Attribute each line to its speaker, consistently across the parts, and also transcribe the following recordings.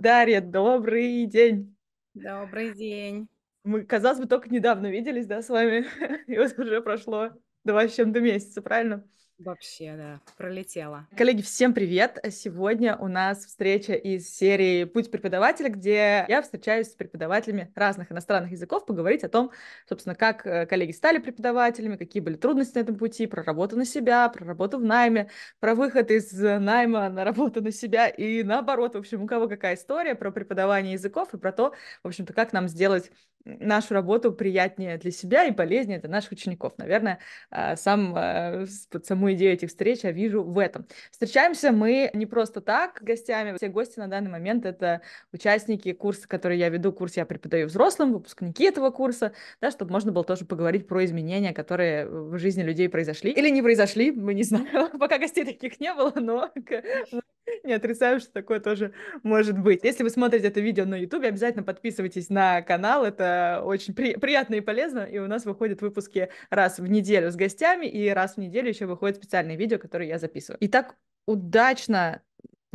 Speaker 1: Дарья, добрый день! Добрый день! Мы, казалось бы, только недавно виделись, да, с вами, и вот уже прошло два с чем-то месяца, правильно? Вообще, да, пролетела. Коллеги, всем привет! Сегодня у нас встреча из серии «Путь преподавателя», где я встречаюсь с преподавателями разных иностранных языков, поговорить о том, собственно, как э, коллеги стали преподавателями, какие были трудности на этом пути, про работу на себя, про работу в найме, про выход из э, найма на работу на себя и наоборот, в общем, у кого какая история про преподавание языков и про то, в общем-то, как нам сделать нашу работу приятнее для себя и полезнее для наших учеников. Наверное, а, сам, а, саму идею этих встреч я вижу в этом. Встречаемся мы не просто так с гостями. Все гости на данный момент — это участники курса, который я веду, курс я преподаю взрослым, выпускники этого курса, да, чтобы можно было тоже поговорить про изменения, которые в жизни людей произошли или не произошли, мы не знаем, пока гостей таких не было, но Не отрицаю, что такое тоже может быть. Если вы смотрите это видео на YouTube, обязательно подписывайтесь на канал. Это очень при- приятно и полезно. И у нас выходят выпуски раз в неделю с гостями, и раз в неделю еще выходят специальные видео, которые я записываю. Итак, удачно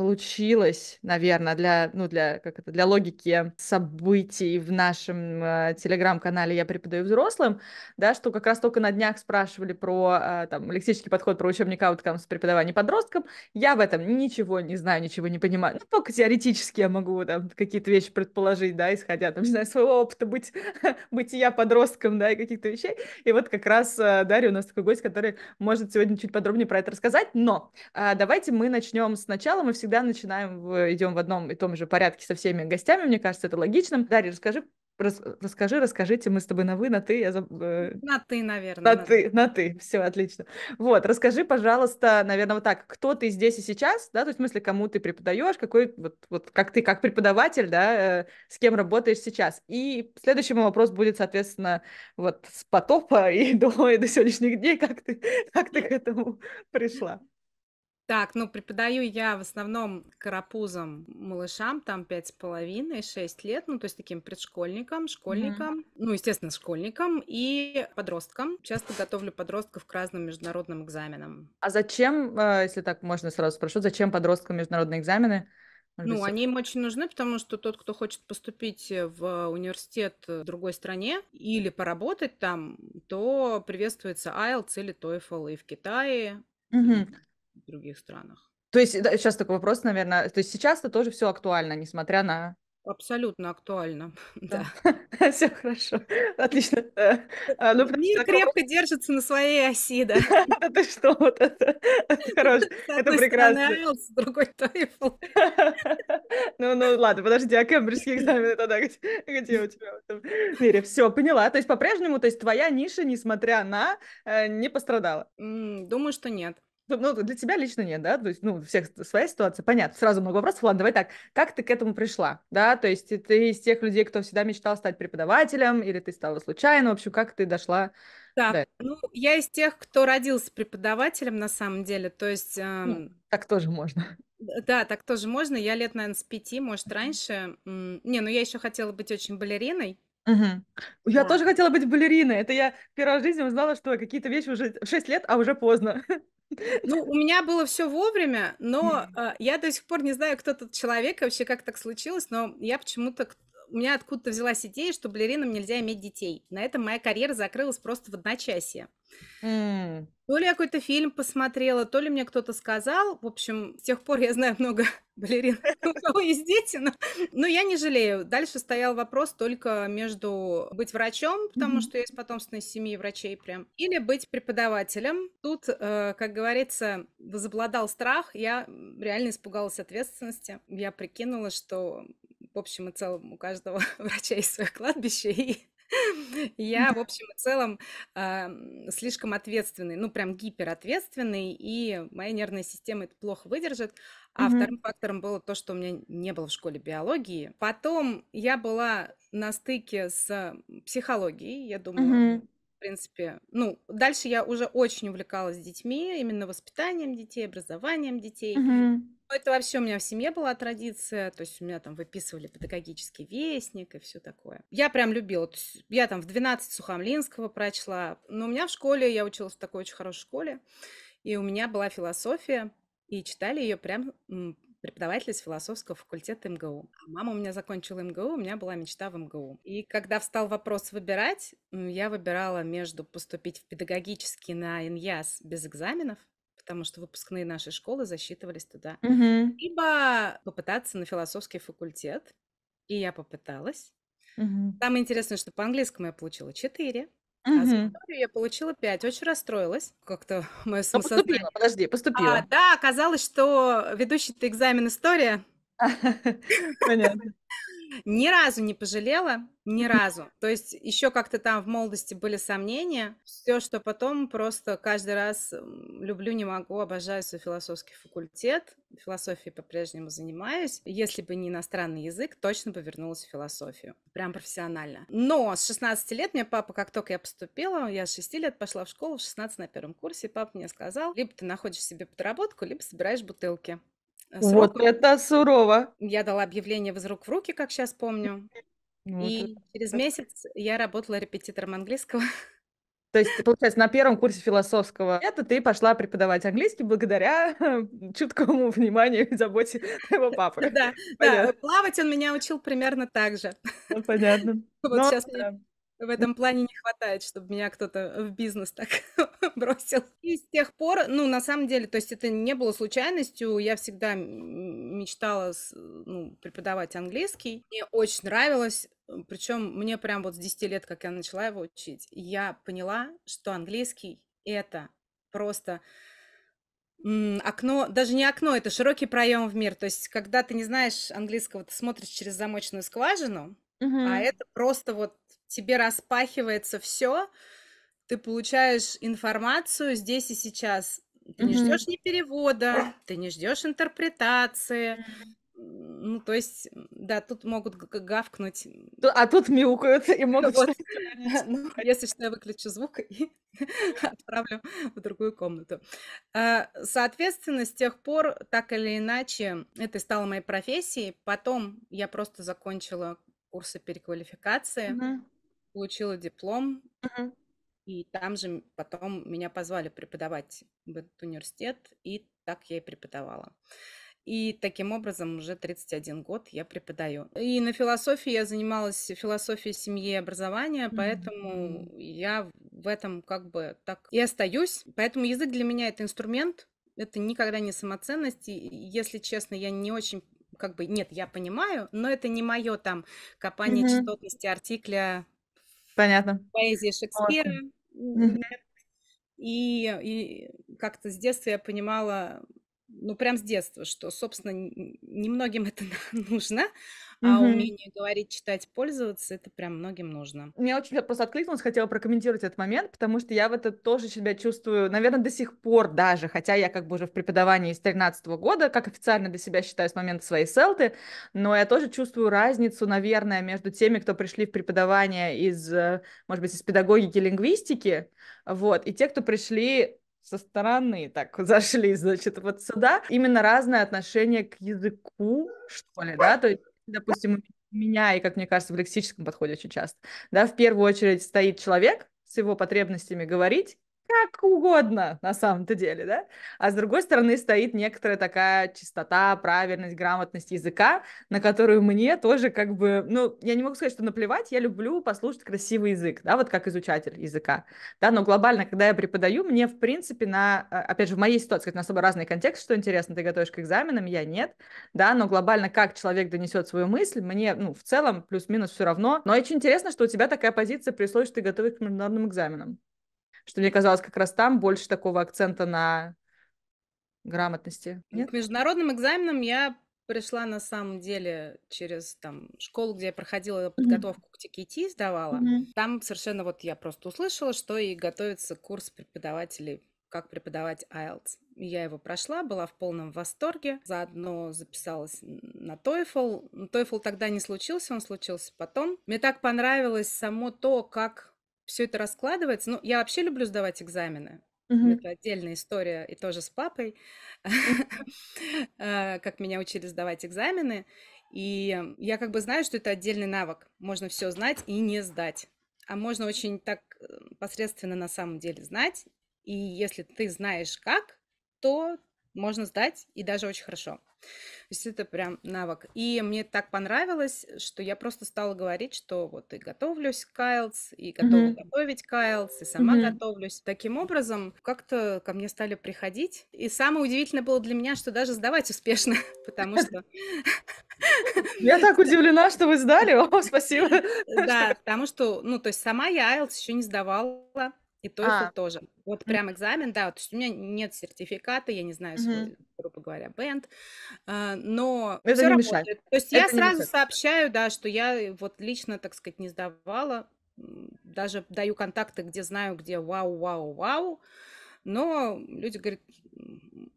Speaker 1: получилось, наверное, для, ну, для, как это, для логики событий в нашем э, телеграм-канале «Я преподаю взрослым», да, что как раз только на днях спрашивали про э, там, лексический подход про учебник ауткамс преподавания подросткам. Я в этом ничего не знаю, ничего не понимаю. Ну, только теоретически я могу там какие-то вещи предположить, да, исходя, там, не знаю, своего опыта быть, бытия подростком, да, и каких-то вещей. И вот как раз э, Дарья у нас такой гость, который может сегодня чуть подробнее про это рассказать. Но э, давайте мы начнем сначала. Мы всегда всегда начинаем, идем в одном и том же порядке со всеми гостями, мне кажется, это логичным. Дарья, расскажи, рас, расскажи, расскажите, мы с тобой на вы, на ты, я заб... Э,
Speaker 2: на ты, наверное. На, на ты,
Speaker 1: на ты, все, отлично. Вот, расскажи, пожалуйста, наверное, вот так, кто ты здесь и сейчас, да, то есть в смысле, кому ты преподаешь, какой, вот, вот как ты, как преподаватель, да, э, с кем работаешь сейчас. И следующий мой вопрос будет, соответственно, вот с потопа и до, и до сегодняшних дней, как ты, как ты к этому пришла.
Speaker 2: Так, ну преподаю я в основном карапузам малышам, там пять с половиной, шесть лет, ну то есть таким предшкольникам, школьникам, mm-hmm. ну естественно школьникам и подросткам. Часто готовлю подростков к разным международным экзаменам.
Speaker 1: А зачем, э, если так можно сразу спрошу, зачем подросткам международные экзамены? Может ну, быть... они
Speaker 2: им очень нужны, потому что тот, кто хочет поступить в университет в другой стране или поработать там, то приветствуется IELTS или TOEFL и в Китае. Угу в других странах.
Speaker 1: То есть да, сейчас такой вопрос, наверное, то есть сейчас это тоже все актуально, несмотря на
Speaker 2: Абсолютно актуально, да.
Speaker 1: Все хорошо,
Speaker 2: отлично. Э,
Speaker 1: а, ну, Мир крепко держится на своей оси, да. Это что, вот это, хорошо, это прекрасно.
Speaker 2: С другой TOEFL.
Speaker 1: Ну, ну, ладно, подожди, а кембриджский экзамен тогда где у тебя в этом мире? Все, поняла. То есть по-прежнему, то есть твоя ниша, несмотря на, э, не пострадала? Думаю, что нет. Ну, для тебя лично нет, да? То есть, ну, у всех своя ситуация. Понятно, сразу много вопросов. Ладно, давай так. Как ты к этому пришла, да? То есть ты из тех людей, кто всегда мечтал стать преподавателем, или ты стала случайно? В общем, как ты дошла да. да. Ну, я из тех, кто родился преподавателем на самом деле.
Speaker 2: То есть... Э, ну,
Speaker 1: эм, так тоже можно.
Speaker 2: Да, так тоже можно. Я лет, наверное, с пяти, может, раньше. Не, ну я еще хотела быть очень балериной.
Speaker 1: Угу, Я Вот. тоже хотела быть балериной. Это я первый раз в жизни узнала, что какие-то вещи уже в 6 лет, а уже поздно.
Speaker 2: Ну, у меня было все вовремя, но Мгм. А, я до сих пор не знаю, кто тот человек и вообще, как так случилось, но я почему-то у меня откуда-то взялась идея, что балеринам нельзя иметь детей. На этом моя карьера закрылась просто в одночасье. Mm. То ли я какой-то фильм посмотрела, то ли мне кто-то сказал. В общем, с тех пор я знаю много балерин, у кого есть дети, но, но я не жалею. Дальше стоял вопрос только между быть врачом, потому mm-hmm. что есть потомственные семьи врачей прям, или быть преподавателем. Тут, э, как говорится, возобладал страх. Я реально испугалась ответственности. Я прикинула, что в общем и целом у каждого врача есть свое кладбище, и я, в общем и целом, а, слишком ответственный, ну, прям гиперответственный, и моя нервная система это плохо выдержит. А вторым фактором было то, что у меня не было в школе биологии. Потом я была на стыке с психологией, я думаю, ну, в принципе, ну, дальше я уже очень увлекалась детьми, именно воспитанием детей, образованием детей. Угу. Ну, это вообще у меня в семье была традиция, то есть у меня там выписывали педагогический вестник и все такое. Я прям любила, то есть я там в 12 Сухомлинского прочла, но у меня в школе, я училась в такой очень хорошей школе, и у меня была философия, и читали ее прям преподаватель из философского факультета МГУ. А мама у меня закончила МГУ, у меня была мечта в МГУ. И когда встал вопрос выбирать, я выбирала между поступить в педагогический на ИНЯС а без экзаменов потому что выпускные нашей школы засчитывались туда. Угу. Либо попытаться на философский факультет. И я попыталась. Угу. Самое интересное, что по английскому я получила 4. Угу. А за я получила 5. Очень расстроилась. Как-то мое а самосознание... А, поступила, подожди, поступила. А, да, оказалось, что ведущий-то экзамен история. Понятно. Ни разу не пожалела, ни разу. То есть еще как-то там в молодости были сомнения. Все, что потом, просто каждый раз люблю, не могу, обожаю свой философский факультет. Философией по-прежнему занимаюсь. Если бы не иностранный язык, точно бы вернулась в философию. Прям профессионально. Но с 16 лет мне папа, как только я поступила, я с 6 лет пошла в школу, в 16 на первом курсе, и папа мне сказал, либо ты находишь себе подработку, либо собираешь бутылки. Вот это сурово. Я дала объявление из рук в руки, как сейчас помню. Ну, вот и через месяц я работала репетитором английского.
Speaker 1: То есть, получается, на первом курсе философского это ты пошла преподавать английский благодаря чуткому вниманию и заботе твоего папы. Да, да, плавать он
Speaker 2: меня учил примерно так же. Ну, понятно. Вот Но, ну, сейчас да. В этом плане не хватает, чтобы меня кто-то в бизнес так бросил. И с тех пор, ну, на самом деле, то есть это не было случайностью. Я всегда мечтала ну, преподавать английский. Мне очень нравилось. Причем мне прям вот с 10 лет, как я начала его учить, я поняла, что английский — это просто окно, даже не окно, это широкий проем в мир. То есть, когда ты не знаешь английского, ты смотришь через замочную скважину, Uh-huh. А это просто вот тебе распахивается все, ты получаешь информацию здесь и сейчас. Ты не ждешь ни перевода, ты не ждешь интерпретации. Ну, то есть, да, тут могут гавкнуть. А тут мяукают и могут... Вот. Ну, если что, я выключу звук и отправлю в другую комнату. А, соответственно, с тех пор, так или иначе, это стало моей профессией. Потом я просто закончила курсы переквалификации. Угу получила диплом, Мгм. и там же потом меня позвали преподавать в этот университет, и так я и преподавала. И таким образом уже 31 год я преподаю. И на философии я занималась философией семьи и образования, поэтому я в этом как бы так и остаюсь. Поэтому язык для меня это инструмент, это никогда не самоценность. И, если честно, я не очень как бы, нет, я понимаю, но это не мое там копание Мгм. частотности артикля Понятно. Поэзия Шекспира. Вот. И, и как-то с детства я понимала, ну, прям с детства, что, собственно, немногим это нужно, mm-hmm. а умение говорить, читать, пользоваться, это прям многим нужно.
Speaker 1: Мне очень просто откликнулось, хотела прокомментировать этот момент, потому что я в это тоже себя чувствую, наверное, до сих пор даже, хотя я как бы уже в преподавании с 13 года, как официально для себя считаю с момента своей селты, но я тоже чувствую разницу, наверное, между теми, кто пришли в преподавание из, э, может быть, из педагогики, лингвистики, вот, и те, кто пришли со стороны так зашли, значит, вот сюда. Именно разное отношение к языку, что ли, да, то есть, допустим, у меня, и, как мне кажется, в лексическом подходе очень часто, да, в первую очередь стоит человек с его потребностями говорить, как угодно на самом-то деле, да? А с другой стороны стоит некоторая такая чистота, правильность, грамотность языка, на которую мне тоже как бы, ну, я не могу сказать, что наплевать, я люблю послушать красивый язык, да, вот как изучатель языка, да, но глобально, когда я преподаю, мне, в принципе, на, а, опять же, в моей ситуации, на особо разный контекст, что интересно, ты готовишь к экзаменам, я нет, да, но глобально, как человек донесет свою мысль, мне, ну, в целом, плюс-минус все равно, но очень интересно, что у тебя такая позиция при условии, что ты готовишь к международным экзаменам, что мне казалось, как раз там больше такого акцента на грамотности.
Speaker 2: Нет? К международным экзаменам я пришла на самом деле через там школу, где я проходила подготовку mm-hmm. к ТКТ, сдавала. Mm-hmm. Там совершенно вот я просто услышала, что и готовится курс преподавателей как преподавать IELTS. Я его прошла, была в полном восторге. Заодно записалась на TOEFL. TOEFL тогда не случился, он случился потом. Мне так понравилось само то, как все это раскладывается. Ну, я вообще люблю сдавать экзамены. Mm-hmm. Это отдельная история, и тоже с папой, э, как меня учили сдавать экзамены. И я как бы знаю, что это отдельный навык. Можно все знать и не сдать. А можно очень так э, посредственно на самом деле знать. И если ты знаешь как, то можно сдать и даже очень хорошо. То есть это прям навык. И мне так понравилось, что я просто стала говорить, что вот и готовлюсь к IELTS, и готова mm-hmm. готовить кайлс, и сама mm-hmm. готовлюсь. Таким образом, как-то ко мне стали приходить. И самое удивительное было для меня, что даже сдавать успешно, потому что... Я так удивлена, что вы сдали. О, спасибо. Да, потому что, ну, то есть сама я IELTS еще не сдавала. И TOEFL а. тоже. Вот прям экзамен, да, то есть у меня нет сертификата, я не знаю, угу. свой, грубо говоря, бенд, а, но это все работает. Мешает. То есть это я сразу мешает. сообщаю, да, что я э, вот лично, так сказать, не сдавала, даже даю контакты, где знаю, где вау, вау, вау, но люди говорят,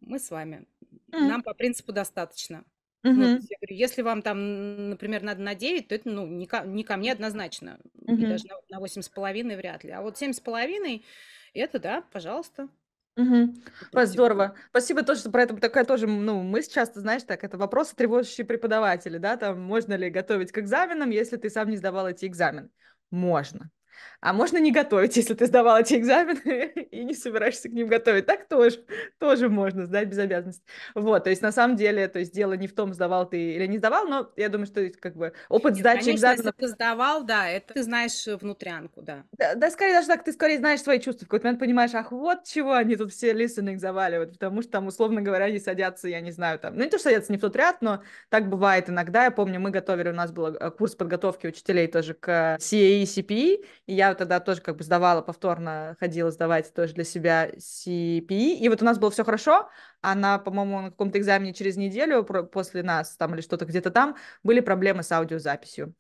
Speaker 2: мы с вами, нам по принципу достаточно. Ну, я говорю, если вам там, например, надо на 9, то это, ну, не ко, не ко мне однозначно, и даже на, на 8,5 вряд ли. А вот 7,5
Speaker 1: это, да, пожалуйста, Угу, Ой, идите. Здорово. Спасибо тоже, что про это такая тоже, ну, мы часто, знаешь, так, это вопросы, тревожащие преподаватели, да, там, можно ли готовить к экзаменам, если ты сам не сдавал эти экзамены? Можно. А можно не готовить, если ты сдавал эти экзамены и не собираешься к ним готовить. Так тоже, тоже можно сдать без обязанности. Вот, то есть на самом деле, то есть дело не в том, сдавал ты или не сдавал, но я думаю, что как бы опыт Нет, сдачи конечно, экзаменов... если ты
Speaker 2: сдавал, да, это ты знаешь э, внутрянку, да.
Speaker 1: Да, да скорее даже так, ты скорее знаешь свои чувства. В какой-то момент понимаешь, ах, вот чего они тут все лисенок заваливают, потому что там, условно говоря, они садятся, я не знаю, там, ну не то, что садятся не в тот ряд, но так бывает иногда. Я помню, мы готовили, у нас был э, курс подготовки учителей тоже к CAE, CPE, и я тогда тоже как бы сдавала повторно, ходила сдавать тоже для себя CPE. И вот у нас было все хорошо. Она, по-моему, на каком-то экзамене через неделю после нас там или что-то где-то там были проблемы с аудиозаписью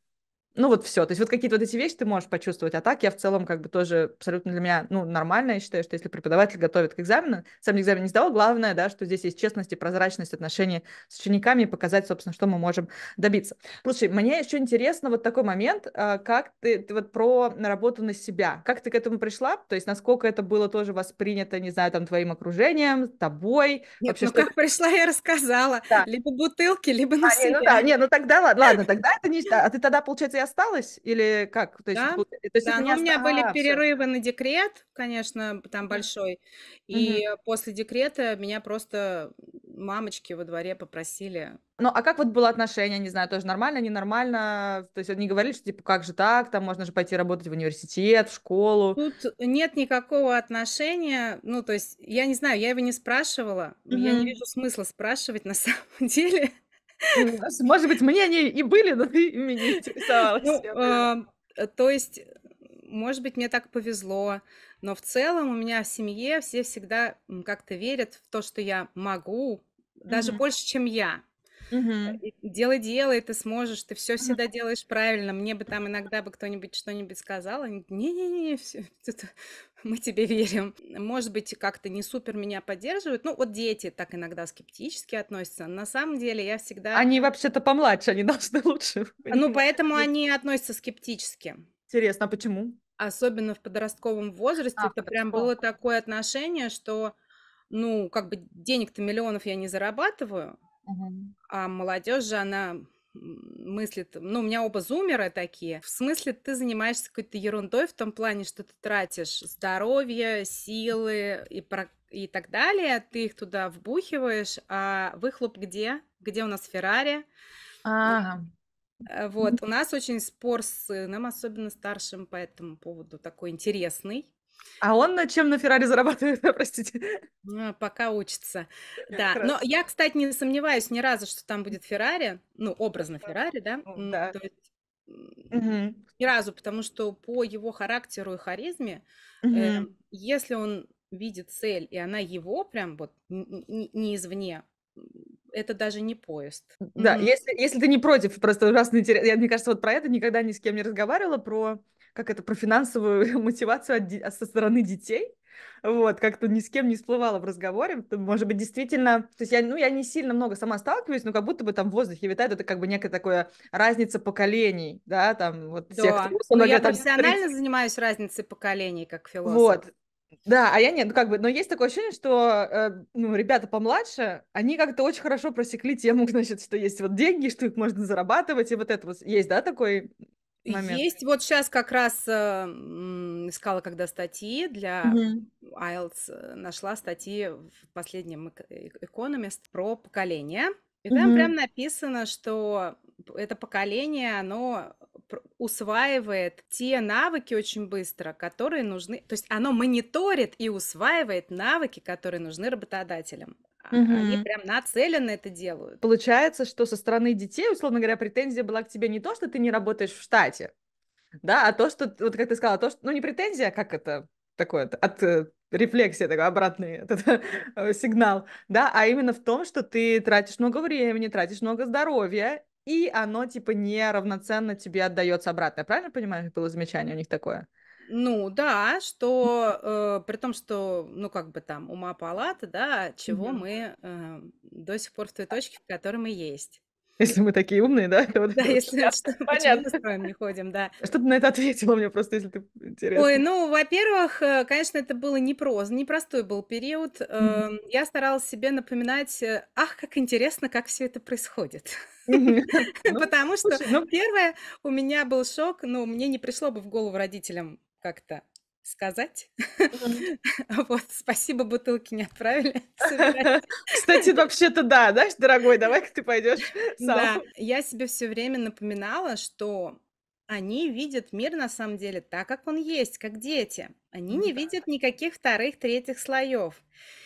Speaker 1: ну вот все. То есть вот какие-то вот эти вещи ты можешь почувствовать. А так я в целом как бы тоже абсолютно для меня, ну, нормально. Я считаю, что если преподаватель готовит к экзамену, сам экзамен не сдал, главное, да, что здесь есть честность и прозрачность отношений с учениками и показать, собственно, что мы можем добиться. Слушай, мне еще интересно вот такой момент, а, как ты, ты вот про работу на себя. Как ты к этому пришла? То есть насколько это было тоже воспринято, не знаю, там, твоим окружением, тобой? Нет, Вообще, ну что... как пришла, я рассказала. Да. Либо бутылки, либо а, на а, себя. Не, ну да, не, ну тогда ладно, тогда это не... А ты тогда, получается, осталось? Или как? То есть, да, то есть да, но у меня были а, перерывы
Speaker 2: все. на декрет, конечно, там большой. И угу. после декрета меня просто мамочки во дворе попросили.
Speaker 1: Ну, а как вот было отношение, не знаю, тоже нормально, ненормально? То есть они говорили, что типа, как же так, там можно же пойти работать в университет, в школу. Тут нет никакого отношения, ну, то есть, я не знаю, я его не спрашивала, mm-hmm. я не вижу
Speaker 2: смысла спрашивать на самом деле. А может быть, мне они и были, но ты ими не интересовалась. Ну, а, э, то есть, может быть, мне так повезло, но в целом у меня в семье все всегда как-то верят в то, что я могу, даже больше, чем я. Э, Мгм. И делай, делай, ты сможешь, ты все Мгм. всегда делаешь правильно. Мне бы там иногда бы кто-нибудь что-нибудь сказал, "Не-не-не, все, это мы тебе верим". Может быть, как-то не супер меня поддерживают. Ну, вот дети так иногда скептически относятся. На самом деле я всегда Они
Speaker 1: вообще-то помладше, они должны лучше а, Ну, поэтому
Speaker 2: они относятся скептически. Интересно, а почему? Особенно в подростковом возрасте, А, в это прям было такое отношение, что, ну, как бы денег-то миллионов я не зарабатываю. Uh-huh. А молодежь же, она мыслит, ну, у меня оба зумеры такие, в смысле ты занимаешься какой-то ерундой в том плане, что ты тратишь здоровье, силы и, про... и так далее, ты их туда вбухиваешь, а выхлоп где? Где у нас Феррари? Ага. Э, вот, у нас очень спор с сыном, особенно старшим по этому поводу, такой интересный.
Speaker 1: А он на чем на Феррари зарабатывает, простите?
Speaker 2: А, пока учится. Да. Но я, кстати, не сомневаюсь ни разу, что там будет Феррари. Ну, образно Феррари, да? да. То есть
Speaker 1: Угу.
Speaker 2: Ни разу, потому что по его характеру и харизме, угу. э, если он видит цель, и она его прям вот не
Speaker 1: извне, это даже не поезд. Да, mm если, если ты не против, просто ужасно интересно. Я, мне кажется, вот про это никогда ни с кем не разговаривала, про как это, про финансовую мотивацию от, а, со стороны детей, вот, как-то ни с кем не всплывало в разговоре. Может быть, действительно, то есть я, ну, я не сильно много сама сталкиваюсь, но как будто бы там в воздухе витает это как бы некая такая разница поколений, да, там вот да. всех. Кто, ну, я там, профессионально 30...
Speaker 2: занимаюсь разницей поколений как философ. Вот,
Speaker 1: да, а я нет, ну как бы, но есть такое ощущение, что э, ну, ребята помладше, они как-то очень хорошо просекли тему, значит, что есть вот деньги, что их можно зарабатывать, и вот это вот есть, да, такой момент? Есть
Speaker 2: вот сейчас как раз э, искала, когда статьи для
Speaker 1: угу.
Speaker 2: IELTS, э, нашла статьи в последнем Economist э, про поколение. И там угу. прям написано, что это поколение, оно усваивает те навыки очень быстро, которые нужны. То есть оно мониторит и усваивает навыки, которые нужны работодателям. А, а, Мгм. Они прям нацеленно это делают.
Speaker 1: Получается, что со стороны детей, условно говоря, претензия была к тебе не то, что ты не работаешь в штате, да, а то, что, вот как ты сказала, то, что, ну, не претензия, а как это такое, от э, рефлексия, такой обратный этот, э, сигнал, да, а именно в том, что ты тратишь много времени, тратишь много здоровья, и оно, типа, неравноценно тебе отдается обратно. Я правильно понимаю, было замечание у них такое?
Speaker 2: Ну да, что э, при том, что, ну как бы там ума палата, да, от чего Мгм. мы э, до сих пор в той а точке, в которой мы есть.
Speaker 1: Если мы такие умные, да, то вот Да, это если
Speaker 2: понятно, почему мы понятно. строим не ходим, да.
Speaker 1: А что ты на это ответила мне просто, если ты Ой,
Speaker 2: ну, во-первых, э, конечно, это было непросто, непростой был период. Мгм. Эм, Я старалась себе напоминать, э, ах, как интересно, как все это происходит. Ну, Потому что ну, первое, у меня был шок, но мне не пришло бы в голову родителям как-то
Speaker 1: сказать. Mm-hmm. вот, спасибо, бутылки не отправили. Кстати, вообще-то да, да, дорогой, давай-ка ты пойдешь сам. Да,
Speaker 2: я себе все время напоминала, что они видят мир на самом деле так, как он есть, как дети. Они ну не да. видят никаких вторых, третьих слоев.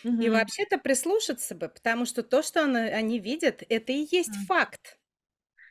Speaker 2: Угу. И вообще-то прислушаться бы, потому что то, что он, они видят, это и есть угу. факт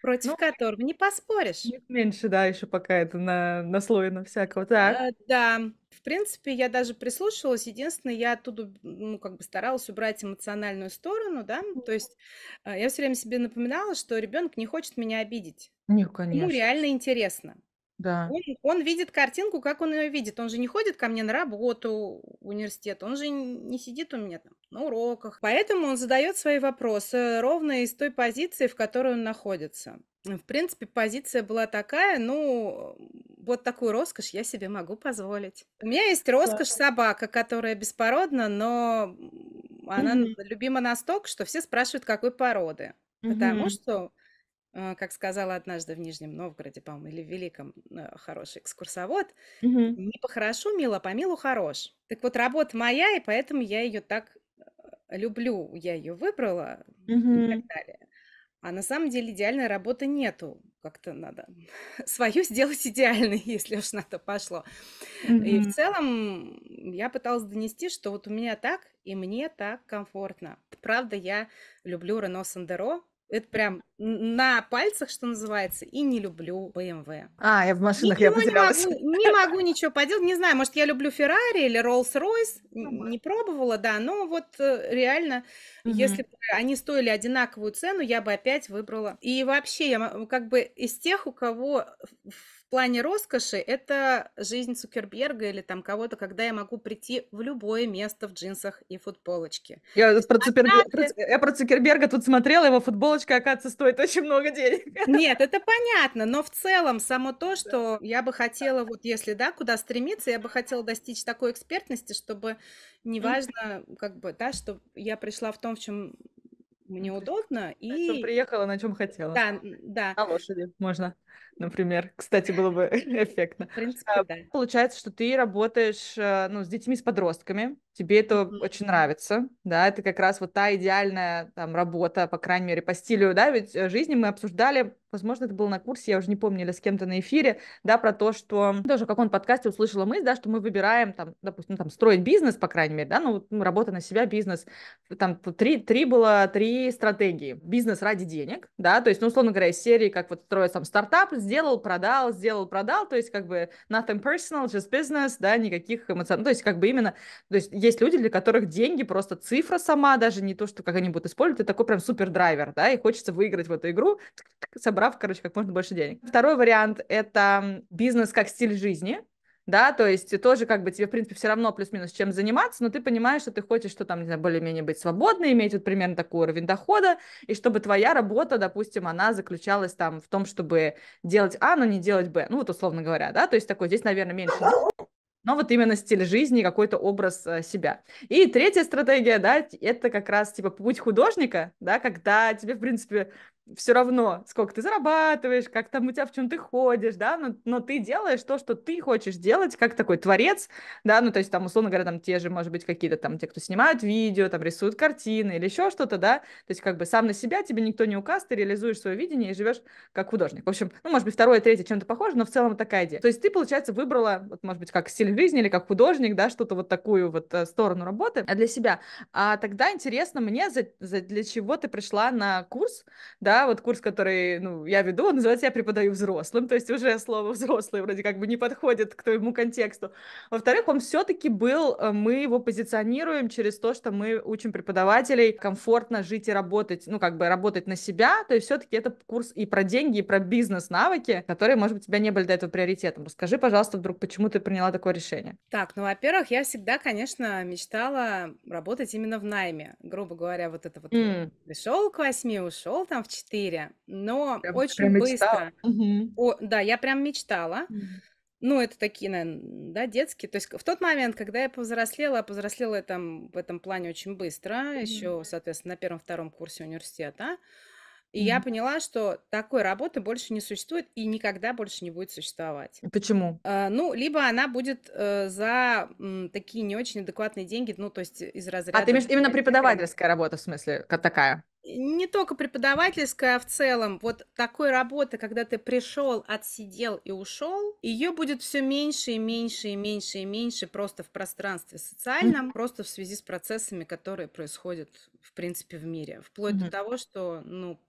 Speaker 2: против ну, которого не поспоришь.
Speaker 1: Меньше, да, еще пока это на, наслоено всякого. Так. Э,
Speaker 2: да, в принципе, я даже прислушивалась. Единственное, я оттуда, ну, как бы старалась убрать эмоциональную сторону, да. То есть э, я все время себе напоминала, что ребенок не хочет меня обидеть. Не, конечно. Ему реально интересно да. Он, он видит картинку, как он ее видит. Он же не ходит ко мне на работу университет, он же не сидит у меня там на уроках. Поэтому он задает свои вопросы ровно из той позиции, в которой он находится. В принципе, позиция была такая, ну, вот такую роскошь я себе могу позволить. У меня есть роскошь собака, которая беспородна, но она mm-hmm. любима настолько, что все спрашивают, какой породы. Потому mm-hmm. что Э, как сказала однажды в Нижнем Новгороде, по-моему, или в Великом, э, хороший экскурсовод, угу. не по хорошу мило, по милу хорош. Так вот, работа моя, и поэтому я ее так э, люблю, я ее выбрала угу. и так далее. А на самом деле идеальной работы нету. Как-то надо свою сделать идеальной, если уж на то пошло. Mm-hmm. И в целом я пыталась донести, что вот у меня так, и мне так комфортно. Правда, я люблю Рено Сандеро, это прям на пальцах, что называется, и не люблю BMW.
Speaker 1: А, я в машинах, Ничего я ну, потерялась. Не могу,
Speaker 2: не могу ничего поделать, не знаю, может, я люблю Ferrari или Rolls-Royce, не пробовала, да, но вот э, реально, угу. если бы они стоили одинаковую цену, я бы опять выбрала. И вообще, я как бы из тех, у кого в плане роскоши это жизнь Цукерберга или там кого-то, когда я могу прийти в любое место в джинсах и футболочке.
Speaker 1: Я, про, Цукербер... Однако... я про Цукерберга тут смотрела, его футболочка, оказывается, стоит очень много денег. Нет, это понятно,
Speaker 2: но в целом само то, что я бы хотела, вот если, да, куда стремиться, я бы хотела достичь такой экспертности, чтобы неважно, как бы, да, что я пришла в том, в чем
Speaker 1: мне удобно. И... Что приехала, на чем хотела. Да, да. На лошади можно например. Кстати, было бы эффектно. В принципе, а, да. Получается, что ты работаешь э, ну, с детьми, с подростками. Тебе это mm-hmm. очень нравится, да, это как раз вот та идеальная там работа, по крайней мере, по стилю, да, ведь э, жизни мы обсуждали, возможно, это было на курсе, я уже не помню, или с кем-то на эфире, да, про то, что тоже в каком то подкасте услышала мысль, да, что мы выбираем там, допустим, ну, там строить бизнес, по крайней мере, да, ну, ну работа на себя, бизнес, там три, три было, три стратегии, бизнес ради денег, да, то есть, ну, условно говоря, из серии, как вот строить там стартап, сделал, продал, сделал, продал, то есть как бы nothing personal, just business, да, никаких эмоциональных, то есть как бы именно, то есть есть люди, для которых деньги просто цифра сама, даже не то, что как они будут использовать, это такой прям супер драйвер, да, и хочется выиграть в эту игру, собрав, короче, как можно больше денег. Второй вариант — это бизнес как стиль жизни, да, то есть тоже как бы тебе, в принципе, все равно плюс-минус чем заниматься, но ты понимаешь, что ты хочешь, что там, не знаю, более-менее быть свободной, иметь вот примерно такой уровень дохода, и чтобы твоя работа, допустим, она заключалась там в том, чтобы делать А, но не делать Б, ну вот условно говоря, да, то есть такой здесь, наверное, меньше но вот именно стиль жизни, какой-то образ э, себя. И третья стратегия, да, это как раз типа путь художника, да, когда тебе, в принципе, все равно, сколько ты зарабатываешь, как там у тебя, в чем ты ходишь, да, но, но ты делаешь то, что ты хочешь делать, как такой творец, да, ну, то есть там, условно говоря, там те же, может быть, какие-то там те, кто снимают видео, там рисуют картины или еще что-то, да, то есть как бы сам на себя тебе никто не указ, ты реализуешь свое видение и живешь как художник. В общем, ну, может быть, второе, третье чем-то похоже, но в целом такая идея. То есть ты, получается, выбрала, вот, может быть, как стиль жизни или как художник, да, что-то вот такую вот э, сторону работы а, для себя. А тогда интересно мне, за, за, для чего ты пришла на курс, да, вот курс, который, ну, я веду, он называется «Я преподаю взрослым», то есть уже слово «взрослый» вроде как бы не подходит к твоему контексту. Во-вторых, он все-таки был, э, мы его позиционируем через то, что мы учим преподавателей комфортно жить и работать, ну, как бы работать на себя, то есть все-таки это курс и про деньги, и про бизнес-навыки, которые, может быть, у тебя не были до этого приоритетом. Расскажи, пожалуйста, вдруг, почему ты приняла такое решение?
Speaker 2: Так, ну, во-первых, я всегда, конечно, мечтала работать именно в найме, грубо говоря, вот это вот mm. пришел к восьми, ушел там в 4 4, но прям, очень прям быстро. Угу. О, да, я прям мечтала. Угу. Ну, это такие, наверное, да, детские. То есть в тот момент, когда я повзрослела, повзрослела я там в этом плане очень быстро, mm еще, соответственно, на первом-втором курсе университета. И mm-hmm. я поняла, что такой работы больше не существует и никогда больше не будет существовать. Почему? Э, ну, либо она будет э, за м, такие не очень адекватные деньги, ну, то есть из разряда... А ты имеешь именно
Speaker 1: преподавательская работа, в смысле, как такая?
Speaker 2: не только преподавательская, а в целом вот такой работы, когда ты пришел, отсидел и ушел, ее будет все меньше и меньше и меньше и меньше просто в пространстве социальном, mm-hmm. просто в связи с процессами, которые происходят в принципе в мире, вплоть mm-hmm. до того, что ну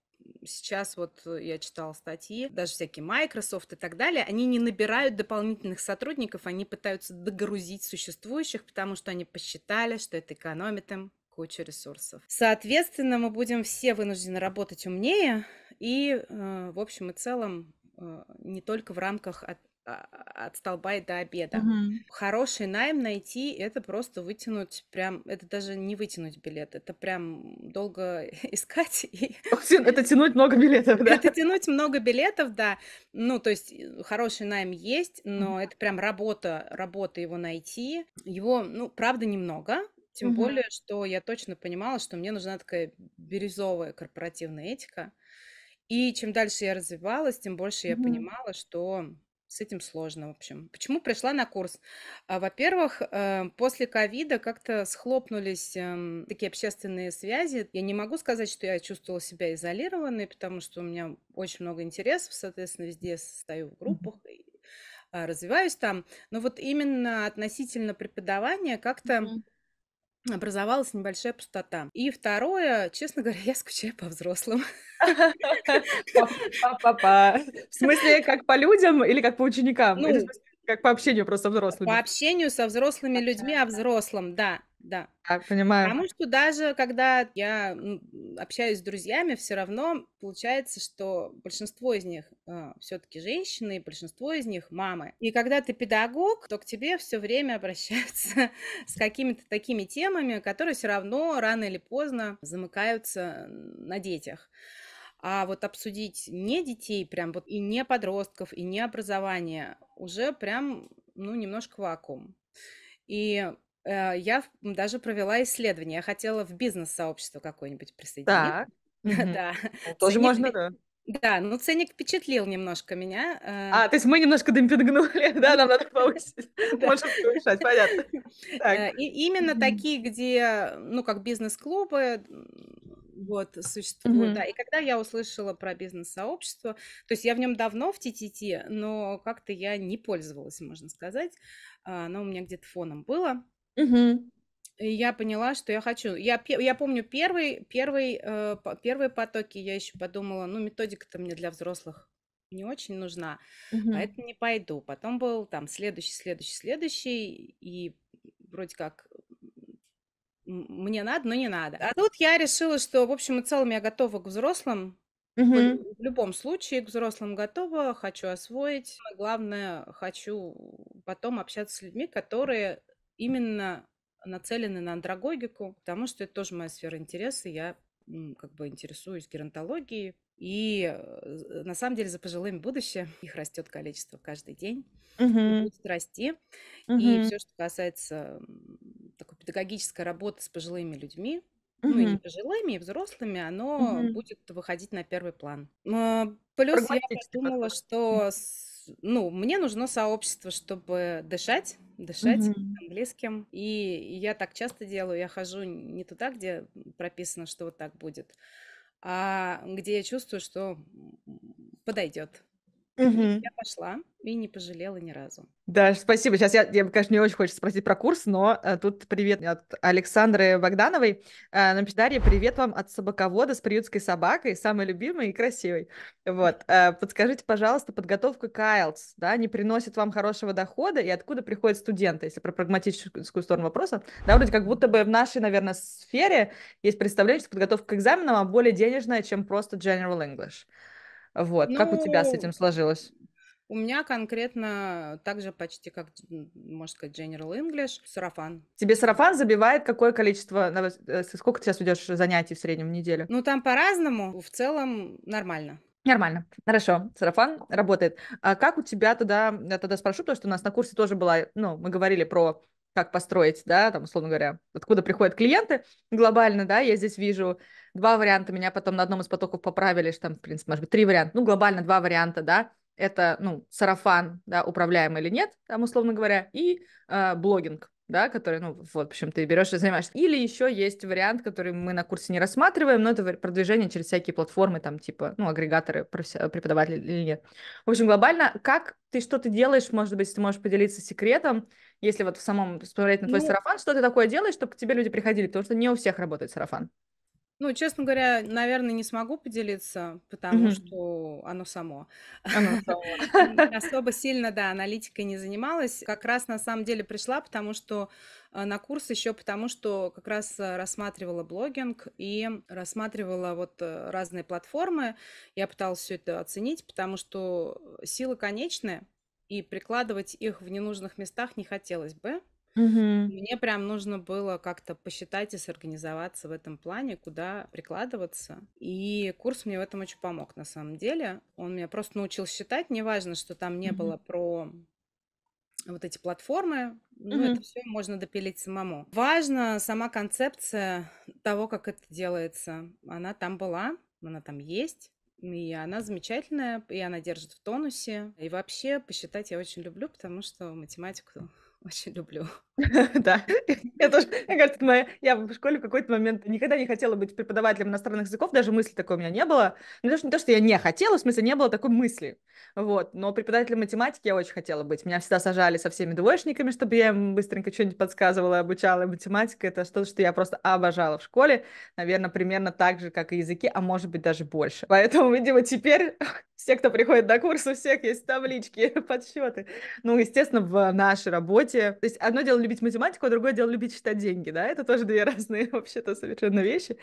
Speaker 2: сейчас вот я читала статьи, даже всякие Microsoft и так далее, они не набирают дополнительных сотрудников, они пытаются догрузить существующих, потому что они посчитали, что это экономит им куча ресурсов. Соответственно, мы будем все вынуждены работать умнее и, э, в общем и целом, э, не только в рамках от, а, от столба и до обеда. Угу. Хороший найм найти это просто вытянуть прям, это даже не вытянуть билет, это прям долго искать. И... Это тянуть много билетов, да? Это тянуть много билетов, да. Ну, то есть э, хороший найм есть, но угу. это прям работа, работа его найти. Его, ну, правда, немного, тем Мгм. более, что я точно понимала, что мне нужна такая бирюзовая корпоративная этика. И чем дальше я развивалась, тем больше я понимала, что с этим сложно, в общем. Почему пришла на курс? А, во-первых, э, после ковида как-то схлопнулись эм, такие общественные связи. Я не могу сказать, что я чувствовала себя изолированной, потому что у меня очень много интересов, соответственно, везде состою в группах и а, развиваюсь там. Но вот именно относительно преподавания как-то Мгм образовалась небольшая пустота. И второе, честно говоря, я скучаю по взрослым.
Speaker 1: В смысле, как по людям или как по ученикам? Как по общению просто взрослыми. По
Speaker 2: общению со взрослыми людьми а взрослым, да, да.
Speaker 1: Я а, понимаю. Потому
Speaker 2: что даже когда я общаюсь с друзьями, все равно получается, что большинство из них э, а, все-таки женщины, и большинство из них мамы. И когда ты педагог, то к тебе все время обращаются с какими-то такими темами, которые все равно рано или поздно замыкаются на детях. А вот обсудить не детей прям вот и не подростков, и не образование уже прям, ну, немножко вакуум. И э, я даже провела исследование. Я хотела в бизнес-сообщество какое-нибудь
Speaker 1: присоединиться. Да.
Speaker 2: Ну, тоже можно, да. Да, ну ценник впечатлил немножко меня. Э.
Speaker 1: А, то есть мы немножко демпингнули, да, нам надо повысить. Можем повышать, понятно.
Speaker 2: Э, именно такие, где, ну, как бизнес-клубы, вот, существует. Mm-hmm. Да. И когда я услышала про бизнес-сообщество, то есть я в нем давно в ТТТ, но как-то я не пользовалась, можно сказать. А, оно у меня где-то фоном было. Mm-hmm. И я поняла, что я хочу. Я, я помню первый, первый, э, первые потоки, я еще подумала, ну, методика-то мне для взрослых не очень нужна, mm-hmm. А поэтому не пойду. Потом был там следующий, следующий, следующий, и вроде как мне надо, но не надо. А тут я решила, что, в общем и целом, я готова к взрослым, Угу. В любом случае, к взрослым готова, хочу освоить. Самое главное, хочу потом общаться с людьми, которые именно нацелены на андрогогику, потому что это тоже моя сфера интереса. Я как бы интересуюсь геронтологией. И э, на самом деле за пожилыми будущее их растет количество каждый день, угу. будет расти. Угу. И все, что касается такой педагогическая работа с пожилыми людьми, угу. ну и не пожилыми, и взрослыми, оно угу. будет выходить на первый план. Плюс я подумала, что ну, мне нужно сообщество, чтобы дышать, дышать mm-hmm. английским. И я так часто делаю, я хожу не туда, где прописано, что вот так будет, а где я чувствую, что подойдет. Мгм. Я пошла и не пожалела ни разу.
Speaker 1: Да, спасибо. Сейчас я, я, конечно, не очень хочется спросить про курс, но э, тут привет от Александры Богдановой. Э, напишет, Дарья, привет вам от собаковода с приютской собакой, самой любимой и красивой. Вот. Э, подскажите, пожалуйста, подготовка к IELTS, да, не приносит вам хорошего дохода, и откуда приходят студенты, если про прагматическую сторону вопроса? Да, вроде как будто бы в нашей, наверное, сфере есть представление, что подготовка к экзаменам а более денежная, чем просто General English. Вот, ну, как у тебя с этим ну, сложилось?
Speaker 2: У меня конкретно также почти как, можно сказать, General English, сарафан.
Speaker 1: Тебе сарафан забивает какое количество, э, сколько ты сейчас ведешь занятий в среднем в неделю? Ну, там по-разному, в целом нормально. Нормально, хорошо, сарафан работает. А как у тебя тогда, я тогда спрошу, то, что у нас на курсе тоже была, ну, мы говорили про как построить, да, там, условно говоря, откуда приходят клиенты глобально, да, я здесь вижу два варианта, меня потом на одном из потоков поправили, что там, в принципе, может быть, три варианта, ну, глобально два варианта, да, это, ну, сарафан, да, управляемый или нет, там, условно говоря, и э, блогинг, да, который, ну, вот, в общем, ты берешь и занимаешься. Или еще есть вариант, который мы на курсе не рассматриваем, но это продвижение через всякие платформы, там, типа, ну, агрегаторы, преподаватели или нет. В общем, глобально, как ты, что ты делаешь, может быть, ты можешь поделиться секретом, если вот в самом смотреть на твой ну, сарафан, что ты такое делаешь, чтобы к тебе люди приходили, потому что не у всех работает сарафан.
Speaker 2: Ну, честно говоря, наверное, не смогу поделиться, потому mm-hmm. что оно само. Оно само. Особо сильно, да, аналитикой не занималась. Как раз на самом деле пришла, потому что э, на курс еще потому, что как раз э, рассматривала блогинг и рассматривала вот э, разные платформы. Я пыталась все это оценить, потому что силы конечные, и прикладывать их в ненужных местах не хотелось бы. Угу. Мне прям нужно было как-то посчитать и сорганизоваться в этом плане, куда прикладываться. И курс мне в этом очень помог, на самом деле. Он меня просто научил считать. Неважно, что там не угу. было про вот эти платформы. Ну, угу. это все можно допилить самому. Важна сама концепция того, как это делается. Она там была, она там есть. И она замечательная, и она держит в тонусе. И вообще посчитать я очень люблю, потому что математику очень люблю. Да,
Speaker 1: я тоже, мне кажется, моя, я в школе в какой-то момент никогда не хотела быть преподавателем иностранных языков, даже мысли такой у меня не было. Не ну, то, не то, что я не хотела, в смысле, не было такой мысли, вот, но преподавателем математики я очень хотела быть. Меня всегда сажали со всеми двоечниками, чтобы я им быстренько что-нибудь подсказывала, обучала. И математика — это что-то, что я просто обожала в школе, наверное, примерно так же, как и языки, а может быть, даже больше. Поэтому, видимо, теперь все, кто приходит на курс, у всех есть таблички, подсчеты. Ну, естественно, в нашей работе. То есть одно дело любить математику, а другое дело любить считать деньги, да? Это тоже две разные вообще-то совершенно вещи.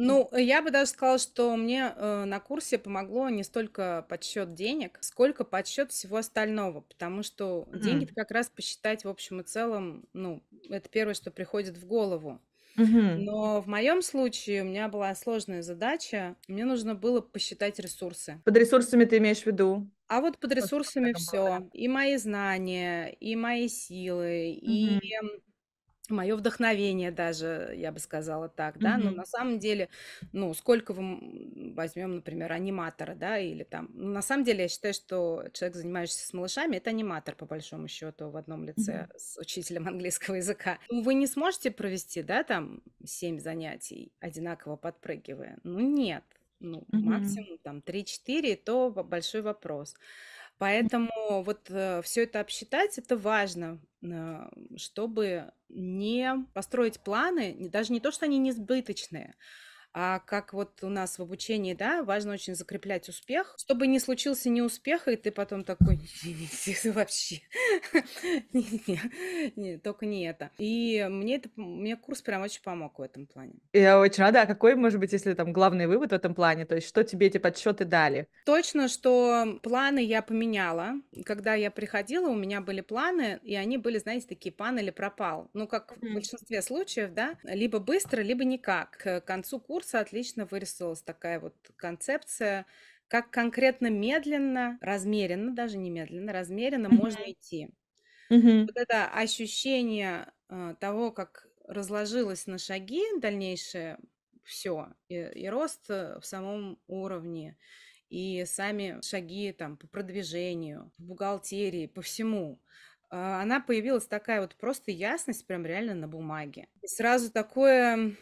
Speaker 1: Ну,
Speaker 2: я бы даже сказала, что мне э, на курсе помогло не столько подсчет денег, сколько подсчет всего остального, потому что mm-hmm. деньги как раз посчитать в общем и целом, ну, это первое, что приходит в голову. Mm-hmm. Но в моем случае у меня была сложная задача, мне нужно было посчитать ресурсы.
Speaker 1: Под ресурсами ты имеешь в виду? А
Speaker 2: вот под ресурсами все. И мои знания, и мои силы, и мое вдохновение даже, я бы сказала так, да, mm-hmm. но на самом деле, ну, сколько вы возьмем, например, аниматора, да, или там, ну, на самом деле я считаю, что человек, занимающийся с малышами, это аниматор, по большому счету, в одном лице mm-hmm. с учителем английского языка. Ну, вы не сможете провести, да, там, семь занятий, одинаково подпрыгивая? Ну, нет, ну, угу. максимум там 3-4, то большой вопрос. Поэтому вот э, все это обсчитать, это важно, э, чтобы не построить планы, даже не то, что они несбыточные, а как вот у нас в обучении, да, важно очень закреплять успех, чтобы не случился не успех и ты потом такой, не вообще, только не это. И мне это, мне курс прям очень помог в этом плане.
Speaker 1: Я очень рада. А какой, может быть, если там главный вывод в этом плане, то есть что тебе эти подсчеты дали?
Speaker 2: Точно, что планы я поменяла. Когда я приходила, у меня были планы, и они были, знаете, такие пан или пропал. Ну, как в большинстве случаев, да, либо быстро, либо никак. К концу курса курса отлично вырисовалась такая вот концепция, как конкретно медленно, размеренно, даже не медленно, размеренно mm-hmm. можно идти. Mm-hmm. Вот это ощущение э, того, как разложилось на шаги дальнейшее все, и, э, и рост э, в самом уровне, и сами шаги там по продвижению, в бухгалтерии, по всему. А, она появилась такая вот просто ясность, прям реально на бумаге. И сразу такое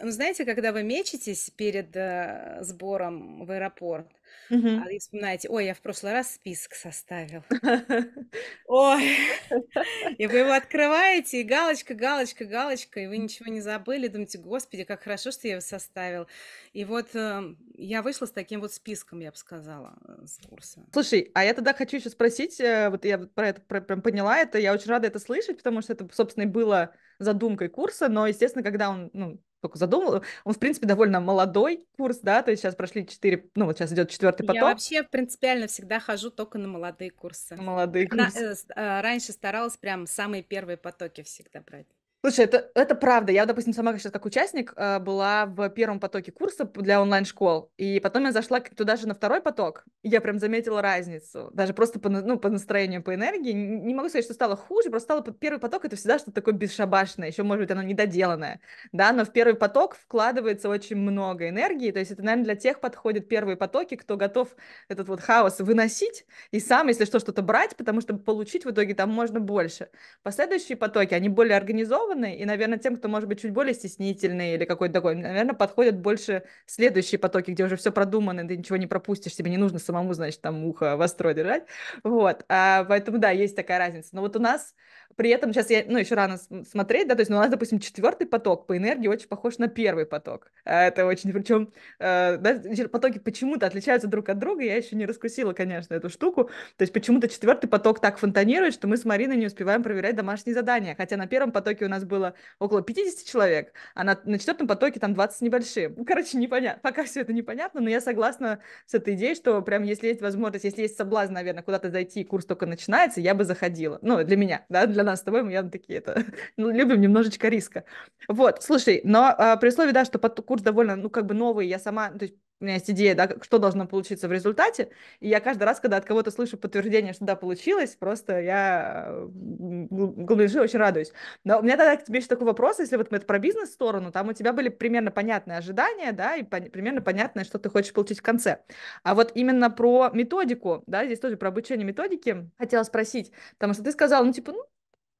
Speaker 2: ну, знаете, когда вы мечетесь перед э, сбором в аэропорт, а Мгм. вспоминаете, ой, я в прошлый раз список составил. Ой, и вы его открываете, и галочка, галочка, галочка, и вы ничего не забыли, думаете, господи, как хорошо, что я его составил. И вот эм, я вышла с таким вот списком, я бы сказала, э, с курса.
Speaker 1: Слушай, а я тогда хочу еще спросить, э, вот я про это прям поняла это, я очень рада это слышать, потому что это, собственно, и было задумкой курса, но, естественно, когда он, ну, только задумал. Он, в принципе, довольно молодой курс, да, то есть сейчас прошли четыре, ну вот сейчас идет четвертый поток. Я вообще
Speaker 2: принципиально всегда хожу только на молодые курсы.
Speaker 1: Молодые курсы. На,
Speaker 2: э, э, раньше старалась прям самые первые потоки всегда брать.
Speaker 1: Слушай, это, это правда. Я, допустим, сама сейчас как участник э, была в первом потоке курса для онлайн-школ, и потом я зашла туда же на второй поток, и я прям заметила разницу, даже просто по, ну, по настроению, по энергии. Не могу сказать, что стало хуже, просто стало первый поток — это всегда что-то такое бесшабашное, еще, может быть, оно недоделанное, да, но в первый поток вкладывается очень много энергии, то есть это, наверное, для тех подходят первые потоки, кто готов этот вот хаос выносить и сам, если что, что-то брать, потому что получить в итоге там можно больше. Последующие потоки, они более организованы, образованный, и, наверное, тем, кто, может быть, чуть более стеснительный или какой-то такой, наверное, подходят больше следующие потоки, где уже все продумано, ты ничего не пропустишь, тебе не нужно самому, значит, там ухо востро держать. Вот, а, поэтому, да, есть такая разница. Но вот у нас при этом сейчас я, ну, еще рано смотреть, да, то есть, ну, у нас, допустим, четвертый поток по энергии очень похож на первый поток. А это очень, причем, э, да, потоки почему-то отличаются друг от друга, я еще не раскусила, конечно, эту штуку. То есть, почему-то четвертый поток так фонтанирует, что мы с Мариной не успеваем проверять домашние задания. Хотя на первом потоке у нас было около 50 человек, а на, на четвертом потоке там 20 с небольшим. Ну, короче, непонятно, пока все это непонятно, но я согласна с этой идеей, что прям если есть возможность, если есть соблазн, наверное, куда-то зайти, курс только начинается, я бы заходила. Ну, для меня, да, для для нас с тобой мы явно ну, такие это ну, любим немножечко риска. Вот, слушай, но а, при условии, да, что под курс довольно, ну, как бы новый, я сама, то есть у меня есть идея, да, что должно получиться в результате, и я каждый раз, когда от кого-то слышу подтверждение, что да, получилось, просто я э, глубоко очень радуюсь. Но у меня тогда к тебе еще такой вопрос, если вот мы это про бизнес-сторону, там у тебя были примерно понятные ожидания, да, и пон- примерно понятное, что ты хочешь получить в конце. А вот именно про методику, да, здесь тоже про обучение методики хотела спросить, потому что ты сказал, ну, типа, ну,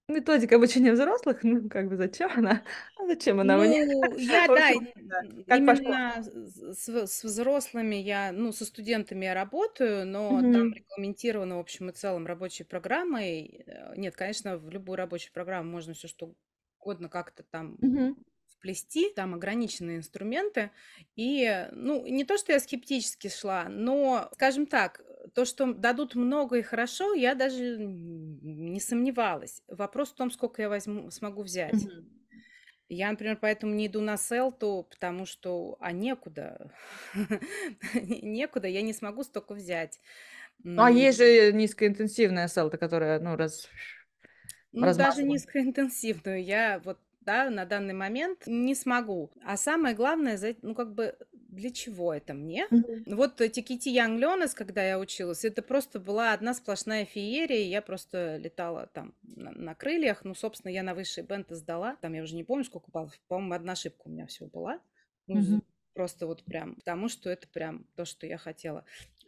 Speaker 1: Методика обучения взрослых, ну, как бы зачем она? А зачем она мне? Ну, я, В да, да,
Speaker 2: как именно с, с взрослыми я, ну, со студентами я работаю, но там Мгм. регламентирована, в общем и целом, рабочей программой. Э, нет, конечно, в любую рабочую программу можно все что угодно как-то там Мгм. вплести, там ограниченные инструменты. И, ну, не то, что я скептически шла, но, скажем так, то, что дадут много и хорошо, я даже не сомневалась. Вопрос в том, сколько я возьму, смогу взять. Mm-hmm. Я, например, поэтому не иду на селту, потому что, а
Speaker 1: некуда,
Speaker 2: некуда, я не смогу столько взять. Ну, а есть
Speaker 1: же низкоинтенсивная селта, которая, ну, раз... Ну, даже
Speaker 2: низкоинтенсивную. Я вот да, на данный момент не смогу. А самое главное, ну, как бы, для чего это мне? Mm-hmm. Вот Тикити Янг Ленес, когда я училась, это просто была одна сплошная феерия, я просто летала там на, на крыльях, ну, собственно, я на высший бент сдала, там я уже не помню, сколько баллов, по-моему, одна ошибка у меня всего была, mm-hmm. просто вот прям, потому что это прям то, что я хотела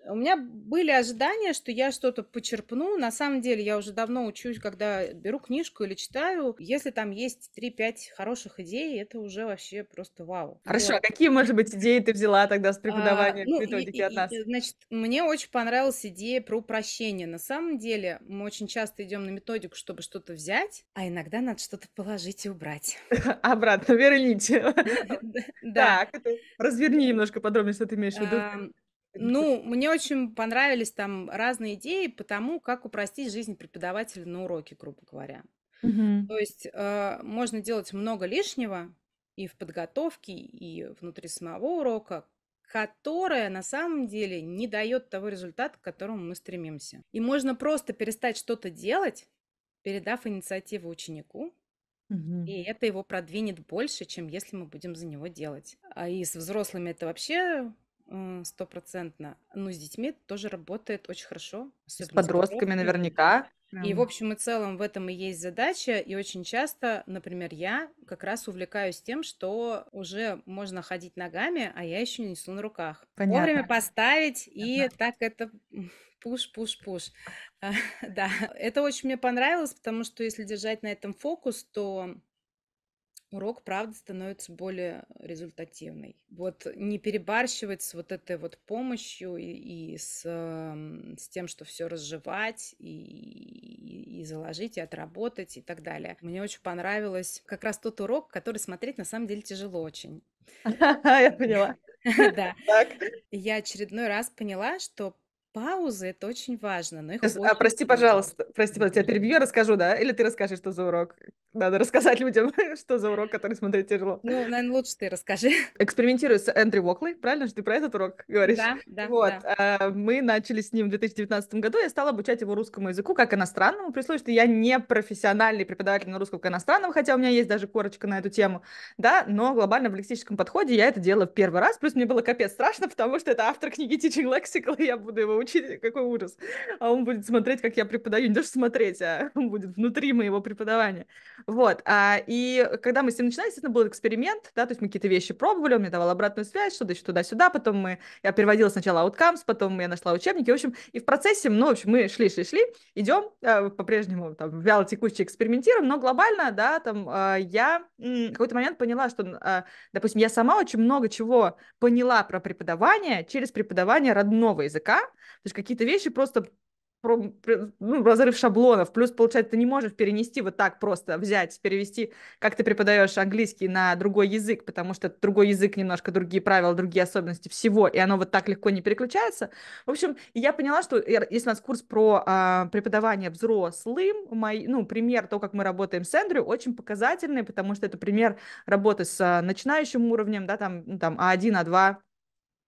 Speaker 2: у меня были ожидания, что я что-то почерпну. На самом деле, я уже давно учусь, когда беру книжку или читаю. Если там есть 3-5 хороших идей, это уже вообще просто вау. Хорошо, а вот. а
Speaker 1: какие, может быть, идеи ты взяла тогда с а, преподавания а, ну, методики и, от нас? И,
Speaker 2: значит, мне очень понравилась идея про упрощение. На самом деле, мы очень часто идем на методику, чтобы что-то взять, а иногда надо что-то
Speaker 1: положить и убрать. Обратно, верните. Да. Так, разверни немножко подробнее, что ты имеешь в виду.
Speaker 2: Ну, мне очень понравились там разные идеи по тому, как упростить жизнь преподавателя на уроке, грубо говоря. Мгм. То есть э, можно делать много лишнего и в подготовке, и внутри самого урока, которое на самом деле не дает того результата, к которому мы стремимся. И можно просто перестать что-то делать, передав инициативу ученику, и это его продвинет больше, чем если мы будем за него делать. А и с взрослыми это вообще стопроцентно. Но с детьми это тоже работает очень хорошо. С
Speaker 1: подростками с наверняка. И, в
Speaker 2: общем и целом, в этом и есть задача. И очень часто, например, я как раз увлекаюсь тем, что уже можно ходить ногами, а я еще несу на руках. Понятно. Вовремя поставить, Понятно. и так это пуш, пуш, пуш. Да, это очень мне понравилось, потому что если держать на этом фокус, то урок, правда, становится более результативный. Вот не перебарщивать с вот этой вот помощью и, и с, с тем, что все разжевать и, и, заложить, и отработать и так далее. Мне очень понравилось как раз тот урок, который смотреть на самом деле тяжело очень. Я поняла. Да. Я очередной раз поняла, что паузы это очень важно.
Speaker 1: Но а прости, пожалуйста, прости, пожалуйста, я перебью, расскажу, да? Или ты расскажешь, что за урок? Надо рассказать людям, что за урок, который смотреть тяжело. Ну, наверное, лучше ты расскажи. Экспериментирую с Эндрю Уоклой, правильно же ты про этот урок говоришь? Да, да. Вот. Да. А, мы начали с ним в 2019 году, я стала обучать его русскому языку как иностранному, при что я не профессиональный преподаватель на русском как иностранном, хотя у меня есть даже корочка на эту тему, да, но глобально в лексическом подходе я это делала в первый раз, плюс мне было капец страшно, потому что это автор книги Teaching Lexical, и я буду его учить, какой ужас. А он будет смотреть, как я преподаю, не даже смотреть, а он будет внутри моего преподавания. Вот, а, и когда мы с ним начинали, естественно, был эксперимент, да, то есть мы какие-то вещи пробовали, он мне давал обратную связь, что-то еще туда-сюда, потом мы, я переводила сначала outcomes, потом я нашла учебники, в общем, и в процессе, ну, в общем, мы шли-шли-шли, идем, э, по-прежнему там вяло текуче экспериментируем, но глобально, да, там э, я э, какой-то момент поняла, что, э, допустим, я сама очень много чего поняла про преподавание через преподавание родного языка, то есть какие-то вещи просто ну, разрыв шаблонов. Плюс, получается, ты не можешь перенести вот так просто, взять, перевести, как ты преподаешь английский на другой язык, потому что другой язык, немножко другие правила, другие особенности всего, и оно вот так легко не переключается. В общем, я поняла, что э, если у нас курс про а, преподавание взрослым, мой, ну, пример, то, как мы работаем с Эндрю, очень показательный, потому что это пример работы с а, начинающим уровнем, да, там, ну, там А1, А2,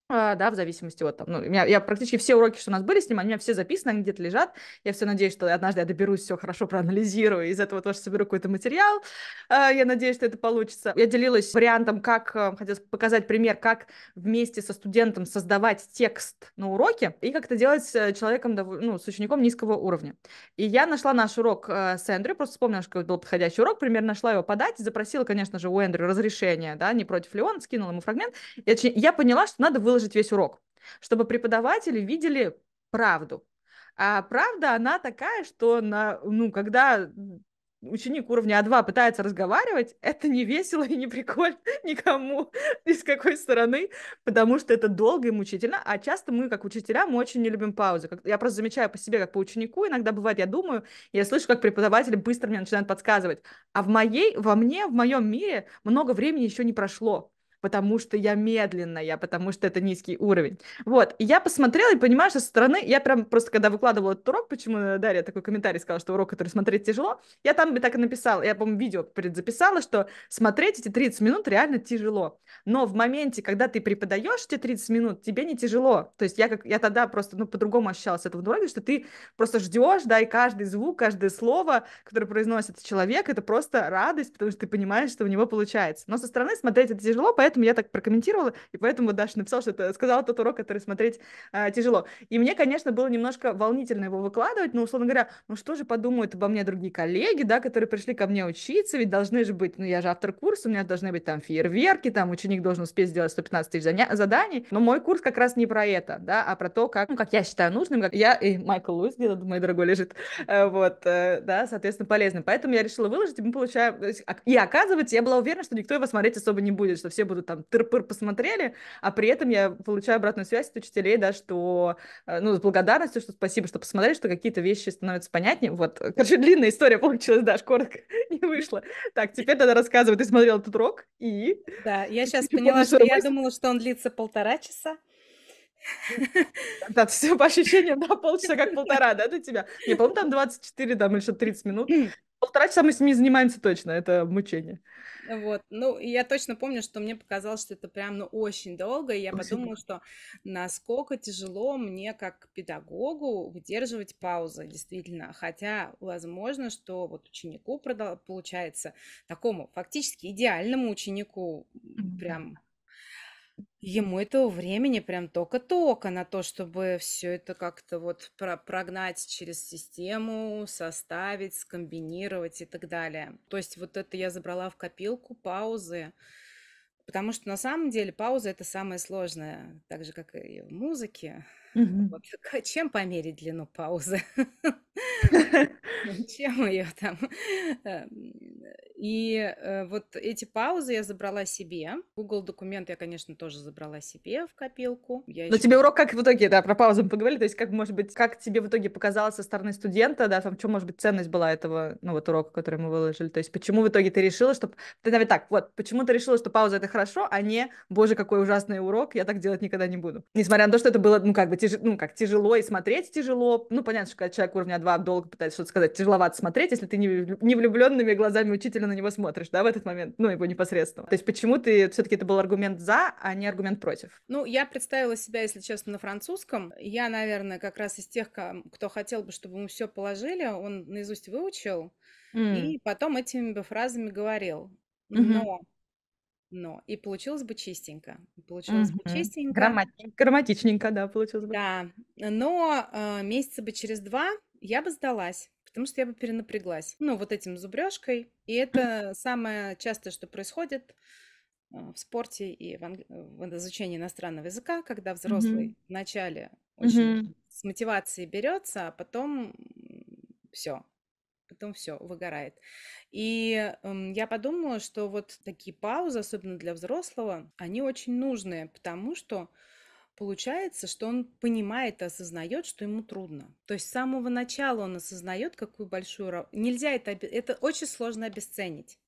Speaker 1: а, да, в зависимости от там, ну, у меня, я практически все уроки, что у нас были с ним, они у меня все записаны, они где-то лежат, я все надеюсь, что однажды я доберусь, все хорошо проанализирую, из этого тоже соберу какой-то материал, а, я надеюсь, что это получится. Я делилась вариантом, как, э, хотела показать пример, как вместе со студентом создавать текст на уроке и как это делать с э, человеком, ну, с учеником низкого уровня. И я нашла наш урок э, с Эндрю, просто вспомнила, что был подходящий урок, пример, нашла его подать, запросила, конечно же, у Эндрю разрешение, да, не против ли он, скинула ему фрагмент, я, я поняла, что надо выложить выложить весь урок, чтобы преподаватели видели правду. А правда, она такая, что на, ну, когда ученик уровня А2 пытается разговаривать, это не весело и не прикольно никому, ни с какой стороны, потому что это долго и мучительно, а часто мы, как учителя, мы очень не любим паузы. Я просто замечаю по себе, как по ученику, иногда бывает, я думаю, я слышу, как преподаватели быстро мне начинают подсказывать, а в моей, во мне, в моем мире много времени еще не прошло, потому что я медленная, потому что это низкий уровень. Вот, и я посмотрела и понимаю, что со стороны, я прям просто, когда выкладывала этот урок, почему э, Дарья такой комментарий сказала, что урок, который смотреть тяжело, я там и так и написала, я, по-моему, видео предзаписала, что смотреть эти 30 минут реально тяжело, но в моменте, когда ты преподаешь эти 30 минут, тебе не тяжело, то есть я, как, я тогда просто, ну, по-другому ощущалась этого урока, что ты просто ждешь, да, и каждый звук, каждое слово, которое произносит человек, это просто радость, потому что ты понимаешь, что у него получается, но со стороны смотреть это тяжело, поэтому поэтому я так прокомментировала, и поэтому Даша написала, что это сказала тот урок, который смотреть а, тяжело. И мне, конечно, было немножко волнительно его выкладывать, но, условно говоря, ну что же подумают обо мне другие коллеги, да, которые пришли ко мне учиться, ведь должны же быть, ну я же автор курса, у меня должны быть там фейерверки, там ученик должен успеть сделать 115 тысяч заня- заданий, но мой курс как раз не про это, да, а про то, как, ну, как я считаю нужным, как я и Майкл Луис, где тут мой дорогой лежит, э, вот, э, да, соответственно, полезным. Поэтому я решила выложить, и мы получаем... И оказывается, я была уверена, что никто его смотреть особо не будет, что все будут буду там тыр-пыр посмотрели, а при этом я получаю обратную связь от учителей, да, что, э, ну, с благодарностью, что спасибо, что посмотрели, что какие-то вещи становятся понятнее. Вот, э, короче, длинная история получилась, да, коротко не вышло. Так, теперь надо рассказывать, ты смотрела этот урок и...
Speaker 2: Да, я сейчас поняла, что я
Speaker 1: думала, что он длится полтора часа, да, все по ощущениям, да, полчаса как полтора, да, до тебя. Не, по-моему, там 24, там, или что 30 минут. Полтора часа мы с ними занимаемся точно, это мучение.
Speaker 2: Вот. Ну, я точно помню, что мне показалось, что это прям ну, очень долго, и я Спасибо. подумала, что насколько тяжело мне как педагогу выдерживать паузы, действительно. Хотя, возможно, что вот ученику продал, получается такому фактически идеальному ученику прям Ему этого времени прям только-только на то, чтобы все это как-то вот про- прогнать через систему, составить, скомбинировать и так далее. То есть вот это я забрала в копилку паузы, потому что на самом деле пауза это самое сложное, так же как и в музыке. Мгм. Вот. Чем померить длину паузы? Чем ее там? Э, и э, вот эти паузы я забрала себе. Google документ я, конечно, тоже забрала себе в копилку. Я Но ну, еще... тебе урок
Speaker 1: как в итоге, да, про паузу мы поговорили, то есть как, может быть, как тебе в итоге показалось со стороны студента, да, там, что, может быть, ценность была этого, ну, вот урока, который мы выложили, то есть почему в итоге ты решила, что... Ты, наверное, так, вот, почему ты решила, что пауза — это хорошо, а не, боже, какой ужасный урок, я так делать никогда не буду. Несмотря на то, что это было, ну, как бы, тяж... ну, как тяжело и смотреть тяжело, ну, понятно, что когда человек уровня 2 долго пытается что-то сказать, тяжеловато смотреть, если ты не, не влюбленными глазами учителя на него смотришь, да, в этот момент, ну, его непосредственно. То есть почему ты все-таки это был аргумент за, а не аргумент против?
Speaker 2: Ну, я представила себя, если честно, на французском. Я, наверное, как раз из тех, кто хотел бы, чтобы ему все положили, он наизусть выучил, mm. и потом этими бы фразами говорил. Mm-hmm. Но но и получилось бы чистенько. Получилось угу. бы чистенько. Граммати... Грамматичненько, да, получилось бы. Да, но э, месяца бы через два я бы сдалась потому что я бы перенапряглась. Ну, вот этим зубрежкой. И это самое частое, что происходит а, в спорте и в, анг... в изучении иностранного языка, когда взрослый mm-hmm. вначале очень mm-hmm. с мотивацией берется, а потом все, потом все выгорает. И э, я подумала, что вот такие паузы, особенно для взрослого, они очень нужны, потому что Получается, что он понимает и осознает, что ему трудно. То есть с самого начала он осознает, какую большую работу. Нельзя это, это очень сложно обесценить.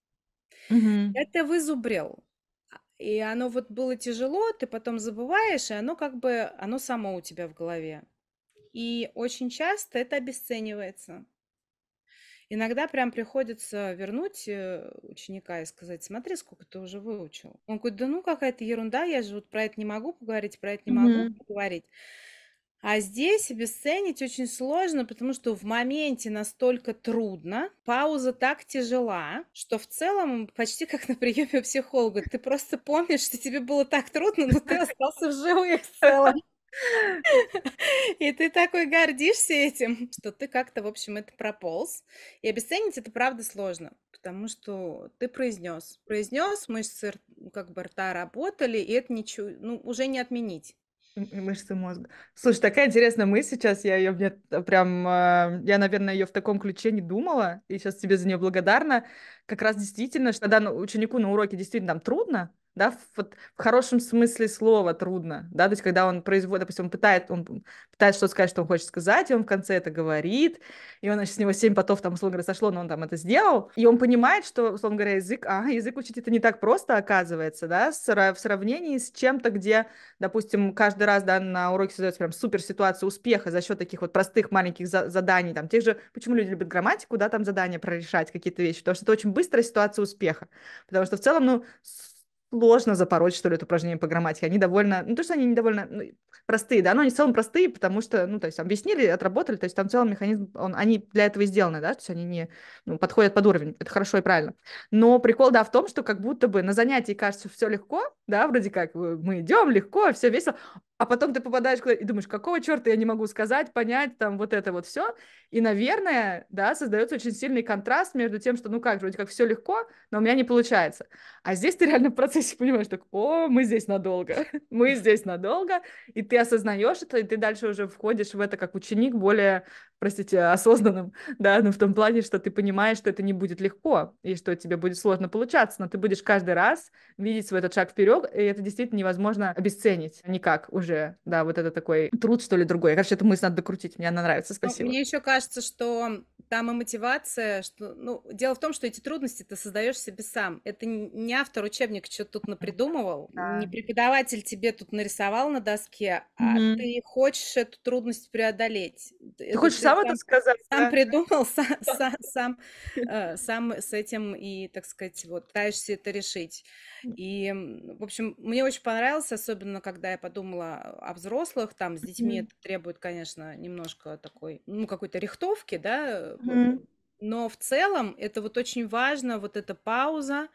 Speaker 2: Угу. Это вызубрил. А, и оно вот было тяжело, ты потом забываешь, и оно как бы, оно само у тебя в голове. И очень часто это обесценивается. Иногда прям приходится вернуть э, ученика и сказать, смотри, сколько ты уже выучил. Он говорит, да ну какая-то ерунда, я же вот про это не могу поговорить, про это не могу mm-hmm. поговорить. А здесь обесценить очень сложно, потому что в моменте настолько трудно, пауза так тяжела, что в целом почти как на приеме у психолога. Ты просто помнишь, что тебе было так трудно, но ты остался в живых в целом. И ты такой гордишься этим, что ты как-то, в общем, это прополз. И обесценить это правда сложно, потому что ты произнес. Произнес, мышцы как бы рта работали, и это ничего, ну, уже не отменить.
Speaker 1: Мышцы мозга. Слушай, такая интересная мысль сейчас, я ее мне прям, а, я, наверное, ее в таком ключе не думала, и сейчас тебе за нее благодарна. Как раз действительно, что когда ну, ученику на уроке действительно там трудно, да, в, вот, в хорошем смысле слова трудно, да, то есть когда он производит, допустим, он пытает, он пытается что-то сказать, что он хочет сказать, и он в конце это говорит, и он, значит, с него семь потов там, условно говоря, сошло, но он там это сделал, и он понимает, что, условно говоря, язык, а, язык учить это не так просто, оказывается, да, в сравнении с чем-то, где, допустим, каждый раз, да, на уроке создается прям супер ситуация успеха за счет таких вот простых маленьких за- заданий, там, тех же, почему люди любят грамматику, да, там задания прорешать какие-то вещи, потому что это очень быстрая ситуация успеха, потому что в целом, ну, сложно запороть, что ли, это упражнение по грамматике. Они довольно, ну, то, что они недовольно ну, простые, да, но они в целом простые, потому что, ну, то есть объяснили, отработали, то есть там в целом механизм, он, они для этого и сделаны, да, то есть они не ну, подходят под уровень, это хорошо и правильно. Но прикол, да, в том, что как будто бы на занятии кажется все легко, да, вроде как э, мы идем легко, все весело, а потом ты попадаешь куда и думаешь, какого черта я не могу сказать, понять, там, вот это вот все. И, наверное, да, создается очень сильный контраст между тем, что, ну как, вроде как все легко, но у меня не получается. А здесь ты реально в процессе понимаешь, так, о, мы здесь надолго, мы здесь надолго, и ты осознаешь это, и ты дальше уже входишь в это как ученик более простите, осознанным, да, но ну, в том плане, что ты понимаешь, что это не будет легко, и что тебе будет сложно получаться, но ты будешь каждый раз видеть свой этот шаг вперед, и это действительно невозможно обесценить никак уже, да, вот это такой труд, что ли, другой. Короче, эту мысль надо докрутить, мне она нравится, ну, спасибо. Ну, мне еще
Speaker 2: кажется, что там и мотивация, что, ну, дело в том, что эти трудности ты создаешь себе сам. Это не автор учебника что-то тут напридумывал, да. не преподаватель тебе тут нарисовал на доске, mm-hmm. а ты хочешь эту трудность преодолеть. Ты это хочешь ты э, сам это сказать? Сам да? придумал, сам, сам, э, сам, с этим и, так сказать, вот пытаешься это решить. И, в общем, мне очень понравилось, особенно когда я подумала о взрослых, там с детьми это требует, конечно, немножко такой, ну, какой-то рихтовки, да, Угу. Но в целом это вот очень важно, вот эта пауза,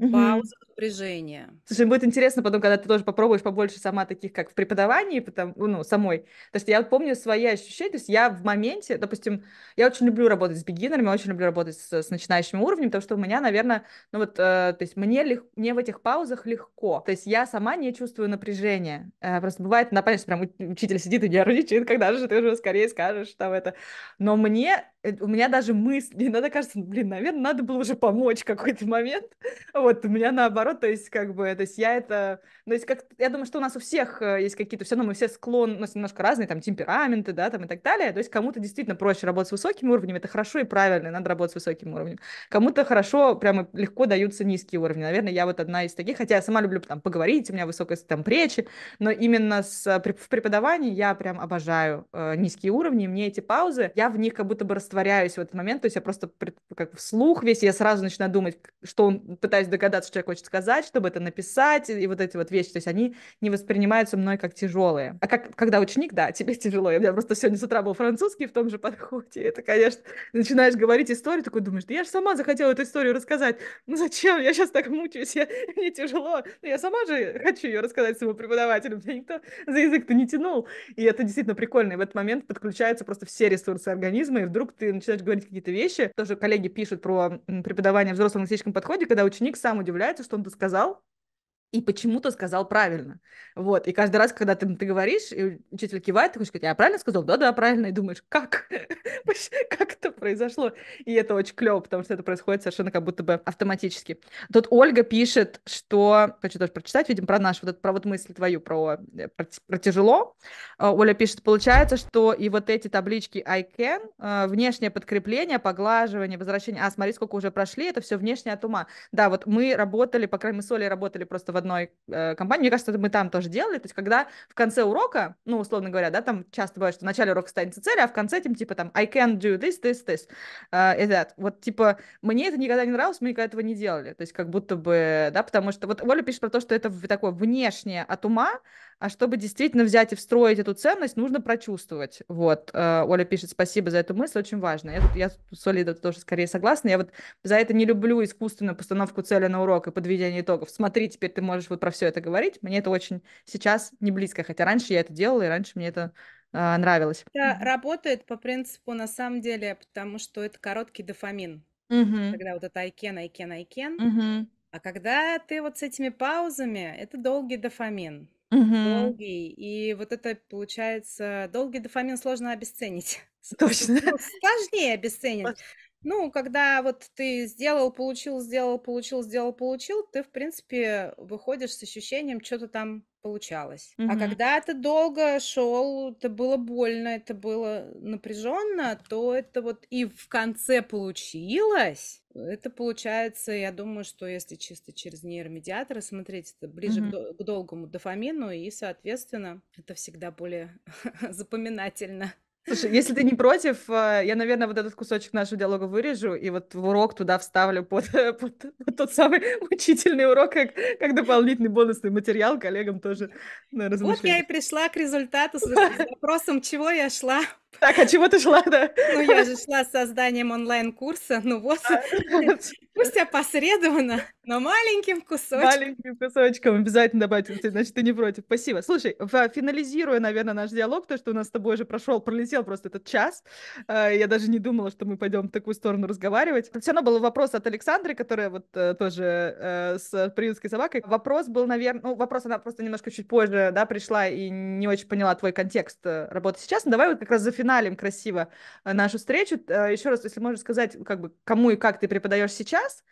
Speaker 1: Угу. Пауза напряжения. Слушай, будет интересно потом, когда ты тоже попробуешь побольше сама таких, как в преподавании, потому, ну, ну, самой. То есть я помню свои ощущения, то есть я в моменте, допустим, я очень люблю работать с бигинерами, очень люблю работать с, с начинающим уровнем, потому что у меня, наверное, ну вот, э, то есть мне, лег, мне в этих паузах легко. То есть я сама не чувствую напряжения. Э, просто бывает, на ну, понятно, прям учитель сидит и нервничает, когда же ты уже скорее скажешь там это. Но мне Э, у меня даже мысли, иногда кажется, ну, блин, наверное, надо было уже помочь в какой-то момент. Вот, у меня наоборот, то есть, как бы, то есть я это, то есть, как, я думаю, что у нас у всех э, есть какие-то, все равно мы все склон, у нас немножко разные, там, темпераменты, да, там, и так далее. То есть кому-то действительно проще работать с высоким уровнем, это хорошо и правильно, надо работать с высоким уровнем. Кому-то хорошо, прямо легко даются низкие уровни. Наверное, я вот одна из таких, хотя я сама люблю там поговорить, у меня высокая там плечи, но именно с, э, в преподавании я прям обожаю низкие уровни, мне эти паузы, я в них как будто бы расстраиваюсь растворяюсь в этот момент, то есть я просто как вслух весь, я сразу начинаю думать, что он, пытаюсь догадаться, что человек хочет сказать, чтобы это написать, и вот эти вот вещи, то есть они не воспринимаются мной как тяжелые. А как, когда ученик, да, тебе тяжело, я просто сегодня с утра был французский в том же подходе, это, конечно, начинаешь говорить историю, такой думаешь, да я же сама захотела эту историю рассказать, ну зачем, я сейчас так мучаюсь, я, мне тяжело, но ну я сама же хочу ее рассказать своему преподавателю, меня никто за язык-то не тянул, и это действительно прикольно, и в этот момент подключаются просто все ресурсы организма, и вдруг ты ты начинаешь говорить какие-то вещи. Тоже коллеги пишут про преподавание в взрослом лексическом подходе, когда ученик сам удивляется, что он-то сказал, и почему-то сказал правильно. Вот. И каждый раз, когда ты, ты говоришь, и учитель кивает, ты хочешь сказать, «А, я правильно сказал? Да-да, правильно. И думаешь, как? как это произошло? И это очень клево, потому что это происходит совершенно как будто бы автоматически. Тут Ольга пишет, что... Хочу тоже прочитать, видимо, про наш, вот эту, про вот мысль твою, про, э, про, про тяжело. А, Оля пишет, получается, что и вот эти таблички I can, а, внешнее подкрепление, поглаживание, возвращение... А, смотри, сколько уже прошли, это все внешнее от ума. Да, вот мы работали, по крайней мере, с Олей работали просто в одной э, компании. Мне кажется, это мы там тоже делали. То есть, когда в конце урока, ну, условно говоря, да, там часто бывает, что в начале урока станется цель, а в конце этим типа там I can do this, this, this. Uh, и that. Вот типа мне это никогда не нравилось, мы никогда этого не делали. То есть, как будто бы, да, потому что вот Оля пишет про то, что это такое внешнее от ума, а чтобы действительно взять и встроить эту ценность, нужно прочувствовать. Вот, э, Оля пишет, спасибо за эту мысль, очень важно. Я, тут, я с Олей тоже скорее согласна. Я вот за это не люблю искусственную постановку цели на урок и подведение итогов. Смотри, теперь ты можешь вот про все это говорить. Мне это очень сейчас не близко, хотя раньше я это делала, и раньше мне это э, нравилось.
Speaker 2: Это работает по принципу, на самом деле, потому что это короткий дофамин.
Speaker 1: Угу. Когда
Speaker 2: вот это айкен, айкен, айкен. Угу. А когда ты вот с этими паузами, это долгий дофамин. Мгм. долгий, и вот это получается долгий дофамин сложно обесценить. С- Точно. Ну, сложнее обесценить. Ну, когда вот ты сделал, получил, сделал, получил, сделал, получил, ты, в принципе, выходишь с ощущением, что-то там получалось. Угу. А когда ты долго шел, это было больно, это было напряженно, то это вот и в конце получилось. Это получается, я думаю, что если чисто через нейромедиаторы смотреть, это ближе угу. к, к долгому дофамину, и, соответственно, это всегда более запоминательно.
Speaker 1: Слушай, если ты не против, э, я, наверное, вот этот кусочек нашего диалога вырежу и вот в урок туда вставлю под, э, под, под тот самый учительный урок, как, как дополнительный бонусный материал коллегам тоже на ну, Вот я и пришла к результату с вопросом, чего я шла так, а чего ты шла, да?
Speaker 2: Ну, я же шла с созданием онлайн-курса, ну вот, а, пусть опосредованно, но маленьким кусочком. Маленьким
Speaker 1: кусочком обязательно добавить, значит, ты не против. Спасибо. Слушай, финализируя, наверное, наш диалог, то, что у нас с тобой уже прошел, пролетел просто этот час, э, я даже не думала, что мы пойдем в такую сторону разговаривать. Все равно был вопрос от Александры, которая вот э, тоже э, с приютской собакой. Вопрос был, наверное, ну, вопрос она просто немножко чуть позже, да, пришла и не очень поняла твой контекст работы сейчас. Ну, давай вот как раз зафинализируем зафиналим красиво э, нашу встречу. Э, Еще раз, если можешь сказать, как бы кому и как ты преподаешь сейчас,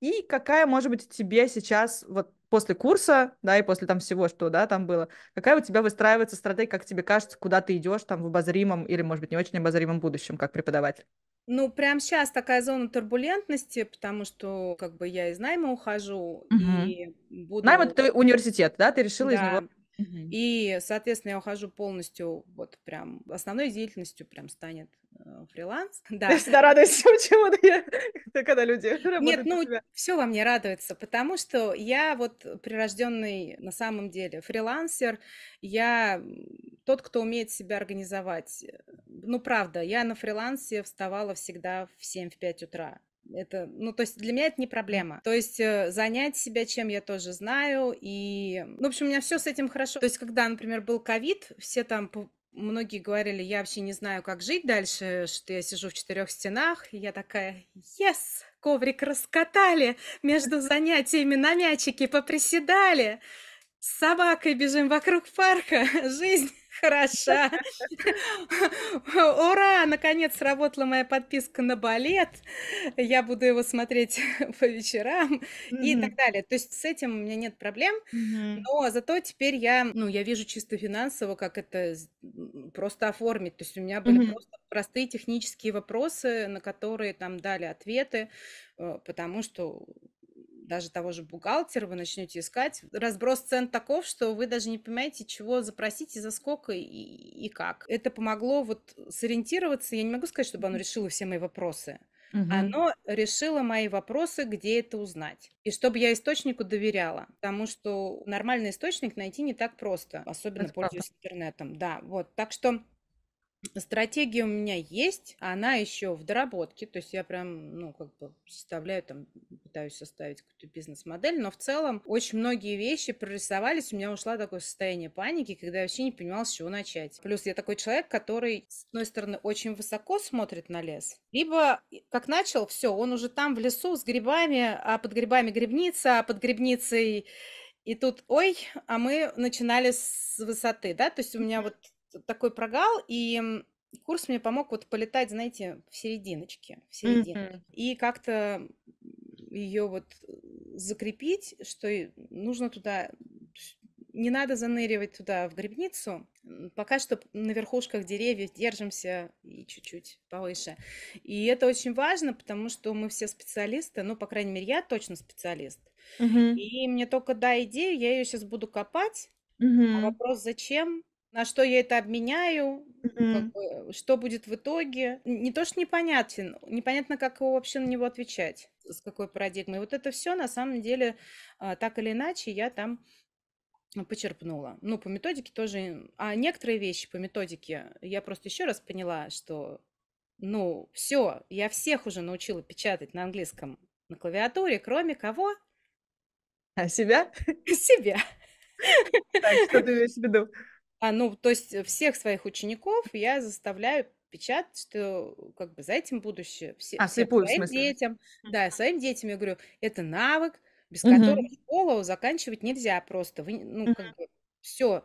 Speaker 1: и какая, может быть, тебе сейчас вот после курса, да, и после там всего, что, да, там было, какая у тебя выстраивается стратегия, как тебе кажется, куда ты идешь там в обозримом или, может быть, не очень обозримом будущем как преподаватель?
Speaker 2: Ну, прям сейчас такая зона турбулентности, потому что как бы я из найма ухожу угу. и буду... Найм — это университет, да? Ты решила да. из него и, соответственно, я ухожу полностью, вот прям основной деятельностью прям станет э, фриланс. Я Да, всегда радуюсь всем, чему ты, я- когда люди Нет, работают на ну, все во мне радуется, потому что я вот прирожденный на самом деле фрилансер, я тот, кто умеет себя организовать. Э, ну, правда, я на фрилансе вставала всегда в 7-5 утра это, ну, то есть для меня это не проблема. То есть э, занять себя чем я тоже знаю, и, ну, в общем, у меня все с этим хорошо. То есть когда, например, был ковид, все там многие говорили, я вообще не знаю, как жить дальше, что я сижу в четырех стенах, и я такая, yes, коврик раскатали, между занятиями на мячике поприседали, с собакой бежим вокруг парка, жизнь Хорошо. Ура! Наконец сработала моя подписка на балет. Я буду его смотреть по вечерам и так далее. То есть с этим у меня нет проблем. Но зато теперь я, ну, я вижу чисто финансово, как это просто оформить. То есть у меня были просто простые технические вопросы, на которые там дали ответы, э, потому что даже того же бухгалтера, вы начнете искать. Разброс цен таков, что вы даже не понимаете, чего запросить и за сколько и, и как. Это помогло вот сориентироваться. Я не могу сказать, чтобы оно решило все мои вопросы. Угу. Оно решило мои вопросы, где это узнать. И чтобы я источнику доверяла. Потому что нормальный источник найти не так просто, особенно это пользуясь правда. интернетом. Да, вот. Так что Стратегия у меня есть, она еще в доработке, то есть я прям, ну, как бы составляю там, пытаюсь составить какую-то бизнес-модель, но в целом очень многие вещи прорисовались, у меня ушло такое состояние паники, когда я вообще не понимала, с чего начать. Плюс я такой человек, который, с одной стороны, очень высоко смотрит на лес, либо, как начал, все, он уже там в лесу с грибами, а под грибами грибница, а под грибницей... И тут, ой, а мы начинали с высоты, да, то есть у меня вот такой прогал, и курс мне помог вот полетать, знаете, в серединочке, в серединке. Mm-hmm. И как-то ее вот э, закрепить, что нужно туда не надо заныривать туда в грибницу. Пока что на верхушках деревьев держимся и чуть-чуть повыше. И это очень важно, потому что мы все специалисты, ну, по крайней мере, я точно специалист.
Speaker 1: Угу. И
Speaker 2: мне только дай идею, я ее сейчас буду копать. Угу. А вопрос зачем? на что я это обменяю, mm-hmm. как бы, что будет в итоге. Не то, что непонятен, непонятно, как его вообще на него отвечать, с какой парадигмой. Вот это все на самом деле а, так или иначе я там ну, почерпнула. Ну, по методике тоже. А некоторые вещи по методике я просто еще раз поняла, что, ну, все, я всех уже научила печатать на английском на клавиатуре, кроме кого? А себя? Себя.
Speaker 1: Так, что ты имеешь в виду?
Speaker 2: А, ну, то есть э, всех своих учеников я заставляю печатать, что э, как бы за этим будущее. Все, а, слепую, своим смысле? детям. Да, своим детям я говорю, это навык, без угу. которого школу заканчивать нельзя просто. Вы, ну, как бы, все,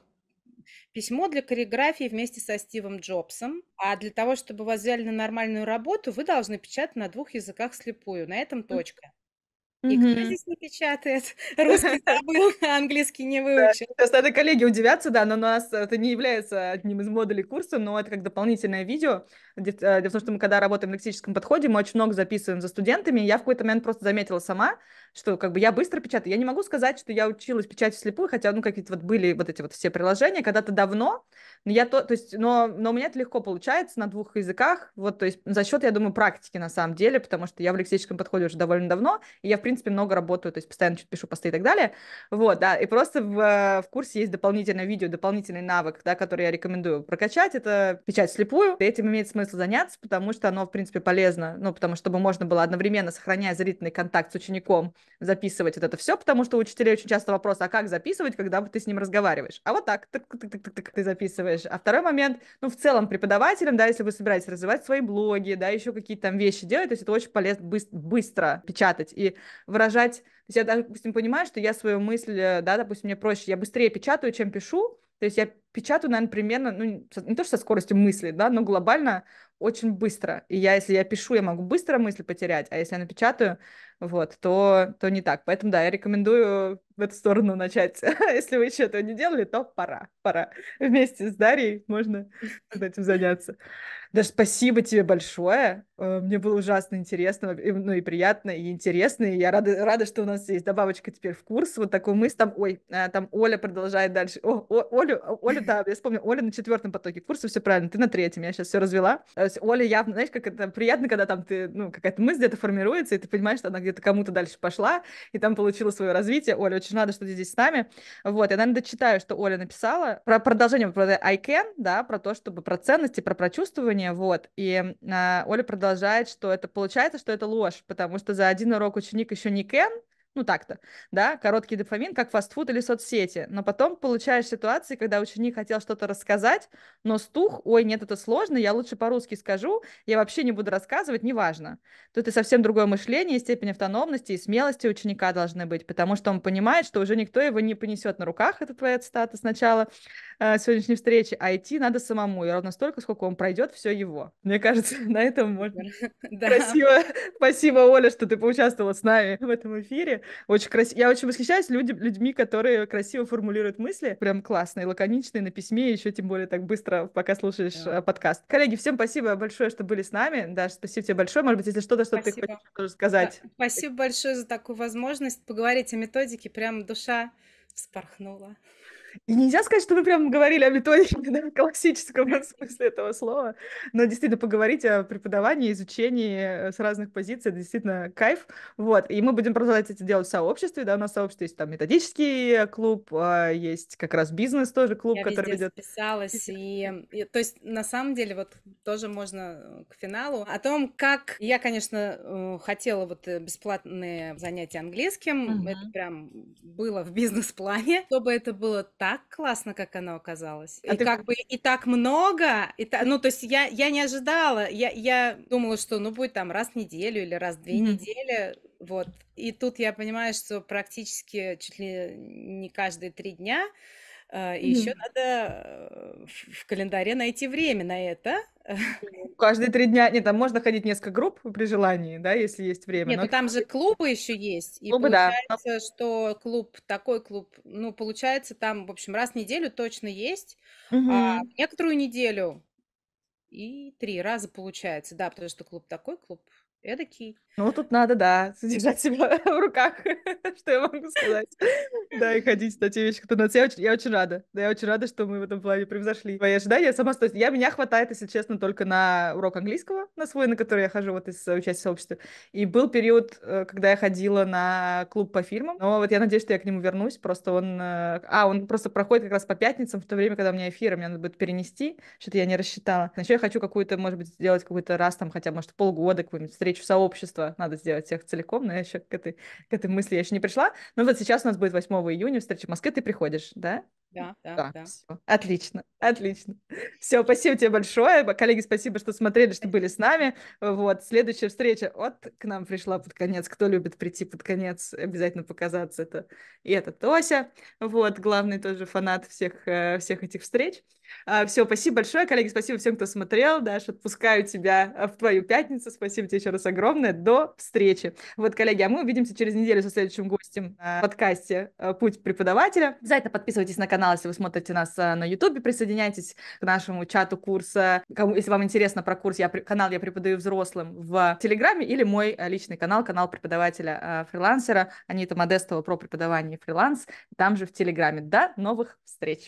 Speaker 2: письмо для каллиграфии вместе со Стивом Джобсом. А для того, чтобы вас взяли на нормальную работу, вы должны печатать на двух языках слепую. На этом точка. И кто Мгм. здесь не
Speaker 1: печатает? Русский забыл, английский не Да, выучил. щас это коллеги удивятся, да, но у нас это не является одним из модулей курса, но это как дополнительное видео. Де- э, Дело в том, что мы когда работаем в лексическом подходе, мы очень много записываем за студентами. Я в какой-то момент просто заметила сама, что как бы я быстро печатаю. Я не могу сказать, что я училась печатать вслепую, хотя, ну, какие-то вот были вот эти вот все приложения когда-то давно, но я то, то есть, но, но у меня это легко получается на двух языках, вот, то есть за счет, я думаю, практики на самом деле, потому что я в лексическом подходе уже довольно давно, и я, в принципе, много работаю, то есть постоянно что-то пишу посты и так далее, вот, да, и просто в, в курсе есть дополнительное видео, дополнительный навык, да, который я рекомендую прокачать, это печать вслепую, и этим имеет смысл заняться, потому что оно, в принципе, полезно, ну, потому что чтобы можно было одновременно, сохраняя зрительный контакт с учеником, записывать вот это все, потому что у учителей очень часто вопрос, а как записывать, когда ты с ним разговариваешь? А вот так тык, ты записываешь. А второй момент, ну, в целом преподавателям, да, если вы собираетесь развивать свои блоги, да, еще какие-то там вещи делать, то есть это очень полезно быстро печатать и выражать. То есть я, допустим, понимаю, что я свою мысль, э, да, допустим, мне проще, я быстрее печатаю, чем пишу, то есть я печатаю, наверное, примерно, ну, не то, что со скоростью мысли, да, но глобально очень быстро. И я, если я пишу, я могу быстро мысль потерять, а если я напечатаю, вот, то, то не так. Поэтому, да, я рекомендую в эту сторону начать. Если вы еще этого не делали, то пора, пора. Вместе с Дарьей можно этим заняться. Даже спасибо тебе большое. Э, мне было ужасно интересно, ну и приятно, и интересно. И я рада, рада, что у нас есть добавочка теперь в курс. Вот такой мысль. Там, ой, э, там Оля продолжает дальше. О, о, Олю, Оля, да, я вспомню, Оля на четвертом потоке курса, все правильно, ты на третьем, я сейчас все развела. Оля явно, знаешь, как это приятно, когда там ты, ну, какая-то мысль где-то формируется, и ты понимаешь, что она где где-то кому-то дальше пошла, и там получила свое развитие. Оля, очень рада, что ты здесь с нами. Вот, я, наверное, дочитаю, что Оля написала. Про продолжение про I can, да, про то, чтобы про ценности, про прочувствование, вот. И э, Оля продолжает, что это получается, что это ложь, потому что за один урок ученик еще не can, ну так-то, да, короткий дофамин, как фастфуд или соцсети. Но потом получаешь ситуации, когда ученик хотел что-то рассказать, но стух, ой, нет, это сложно, я лучше по-русски скажу, я вообще не буду рассказывать, неважно. Тут и совсем другое мышление, и степень автономности, и смелости ученика должны быть, потому что он понимает, что уже никто его не понесет на руках, это твоя цитата сначала э, сегодняшней встречи, а идти надо самому, и ровно столько, сколько он пройдет, все его. Мне кажется, на этом можно. Да. Красиво. Спасибо, Оля, что ты поучаствовала с нами в этом эфире. Очень красиво. Я очень восхищаюсь люди, людьми, которые красиво формулируют мысли. Прям классные, лаконичные, на письме, еще тем более так быстро, пока слушаешь да. Э, подкаст. Коллеги, всем спасибо большое, что были с нами. Даша, спасибо тебе большое. Может быть, если что-то, что спасибо. ты хочешь сказать. Да,
Speaker 2: спасибо большое за такую возможность поговорить о методике. Прям душа вспорхнула.
Speaker 1: И нельзя сказать, что мы прям говорили о методике да, в классическом смысле этого слова, но действительно поговорить о преподавании, изучении э, с разных позиций, это действительно кайф. Вот. И мы будем продолжать это делать в сообществе, да, у нас в сообществе есть там методический э, клуб, а есть как раз бизнес тоже клуб, Я который ведет.
Speaker 2: Списалась, и, и то есть на самом деле вот тоже можно э, к финалу о том, как я, конечно, хотела вот бесплатные занятия английским, mm-hmm. это прям было в бизнес-плане, чтобы это было так классно, как оно оказалось. А и ты... как бы и так много, и та... ну то есть я, я не ожидала, я, я думала, что ну будет там раз в неделю или раз в две mm-hmm. недели, вот. И тут я понимаю, что практически чуть ли не каждые три дня Э, и mm-hmm. еще надо э, в календаре найти время на это.
Speaker 1: Ну, каждые три дня. Нет, там можно ходить несколько групп при желании, да, если есть время. Нет, но... Ну, там же клубы еще есть. И клубы, получается,
Speaker 2: да. что клуб, такой клуб, ну, получается, там, в общем, раз в неделю точно есть, mm-hmm. а некоторую неделю и три раза получается, да, потому
Speaker 1: что клуб такой, клуб эдакий. Ну, тут надо, да, содержать себя в руках, что я могу сказать. Да, и ходить на те вещи, которые надо. Я очень, я очень рада. Да, я очень рада, что мы в этом плане превзошли мои ожидания. Сама, то есть, я, меня хватает, если честно, только на урок английского, на свой, на который я хожу вот из э, участия сообщества. И был период, э, когда я ходила на клуб по фильмам. Но вот я надеюсь, что я к нему вернусь. Просто он... Э, а, он просто проходит как раз по пятницам, в то время, когда у меня эфир, мне надо будет перенести. Что-то я не рассчитала. Еще я хочу какую-то, может быть, сделать какой-то раз там хотя может, полгода, какую-нибудь встречу сообщества надо сделать всех целиком, но я еще к этой, к этой мысли я еще не пришла. Но вот сейчас у нас будет 8 июня встреча в Москве, ты приходишь, да? Да, да, так, да. Все. Отлично, отлично. Все, спасибо тебе большое. Коллеги, спасибо, что смотрели, что были с нами. Вот, следующая встреча от к нам пришла под конец. Кто любит прийти под конец, обязательно показаться. Это и это Тося. Вот, главный тоже фанат всех, э, всех этих встреч. А, Все, спасибо большое, коллеги, спасибо всем, кто смотрел. Даш, отпускаю тебя а, в твою пятницу. Спасибо тебе еще раз огромное. До встречи. Вот, коллеги, а мы увидимся через неделю со следующим гостем э, в подкасте э, «Путь преподавателя». Обязательно подписывайтесь на канал канал, если вы смотрите нас э, на YouTube, присоединяйтесь к нашему чату курса. Кому, если вам интересно про курс, я, канал «Я преподаю взрослым» в Телеграме или мой э, личный канал, канал преподавателя-фрилансера э, Анита Модестова про преподавание и фриланс, там же в Телеграме. До новых встреч!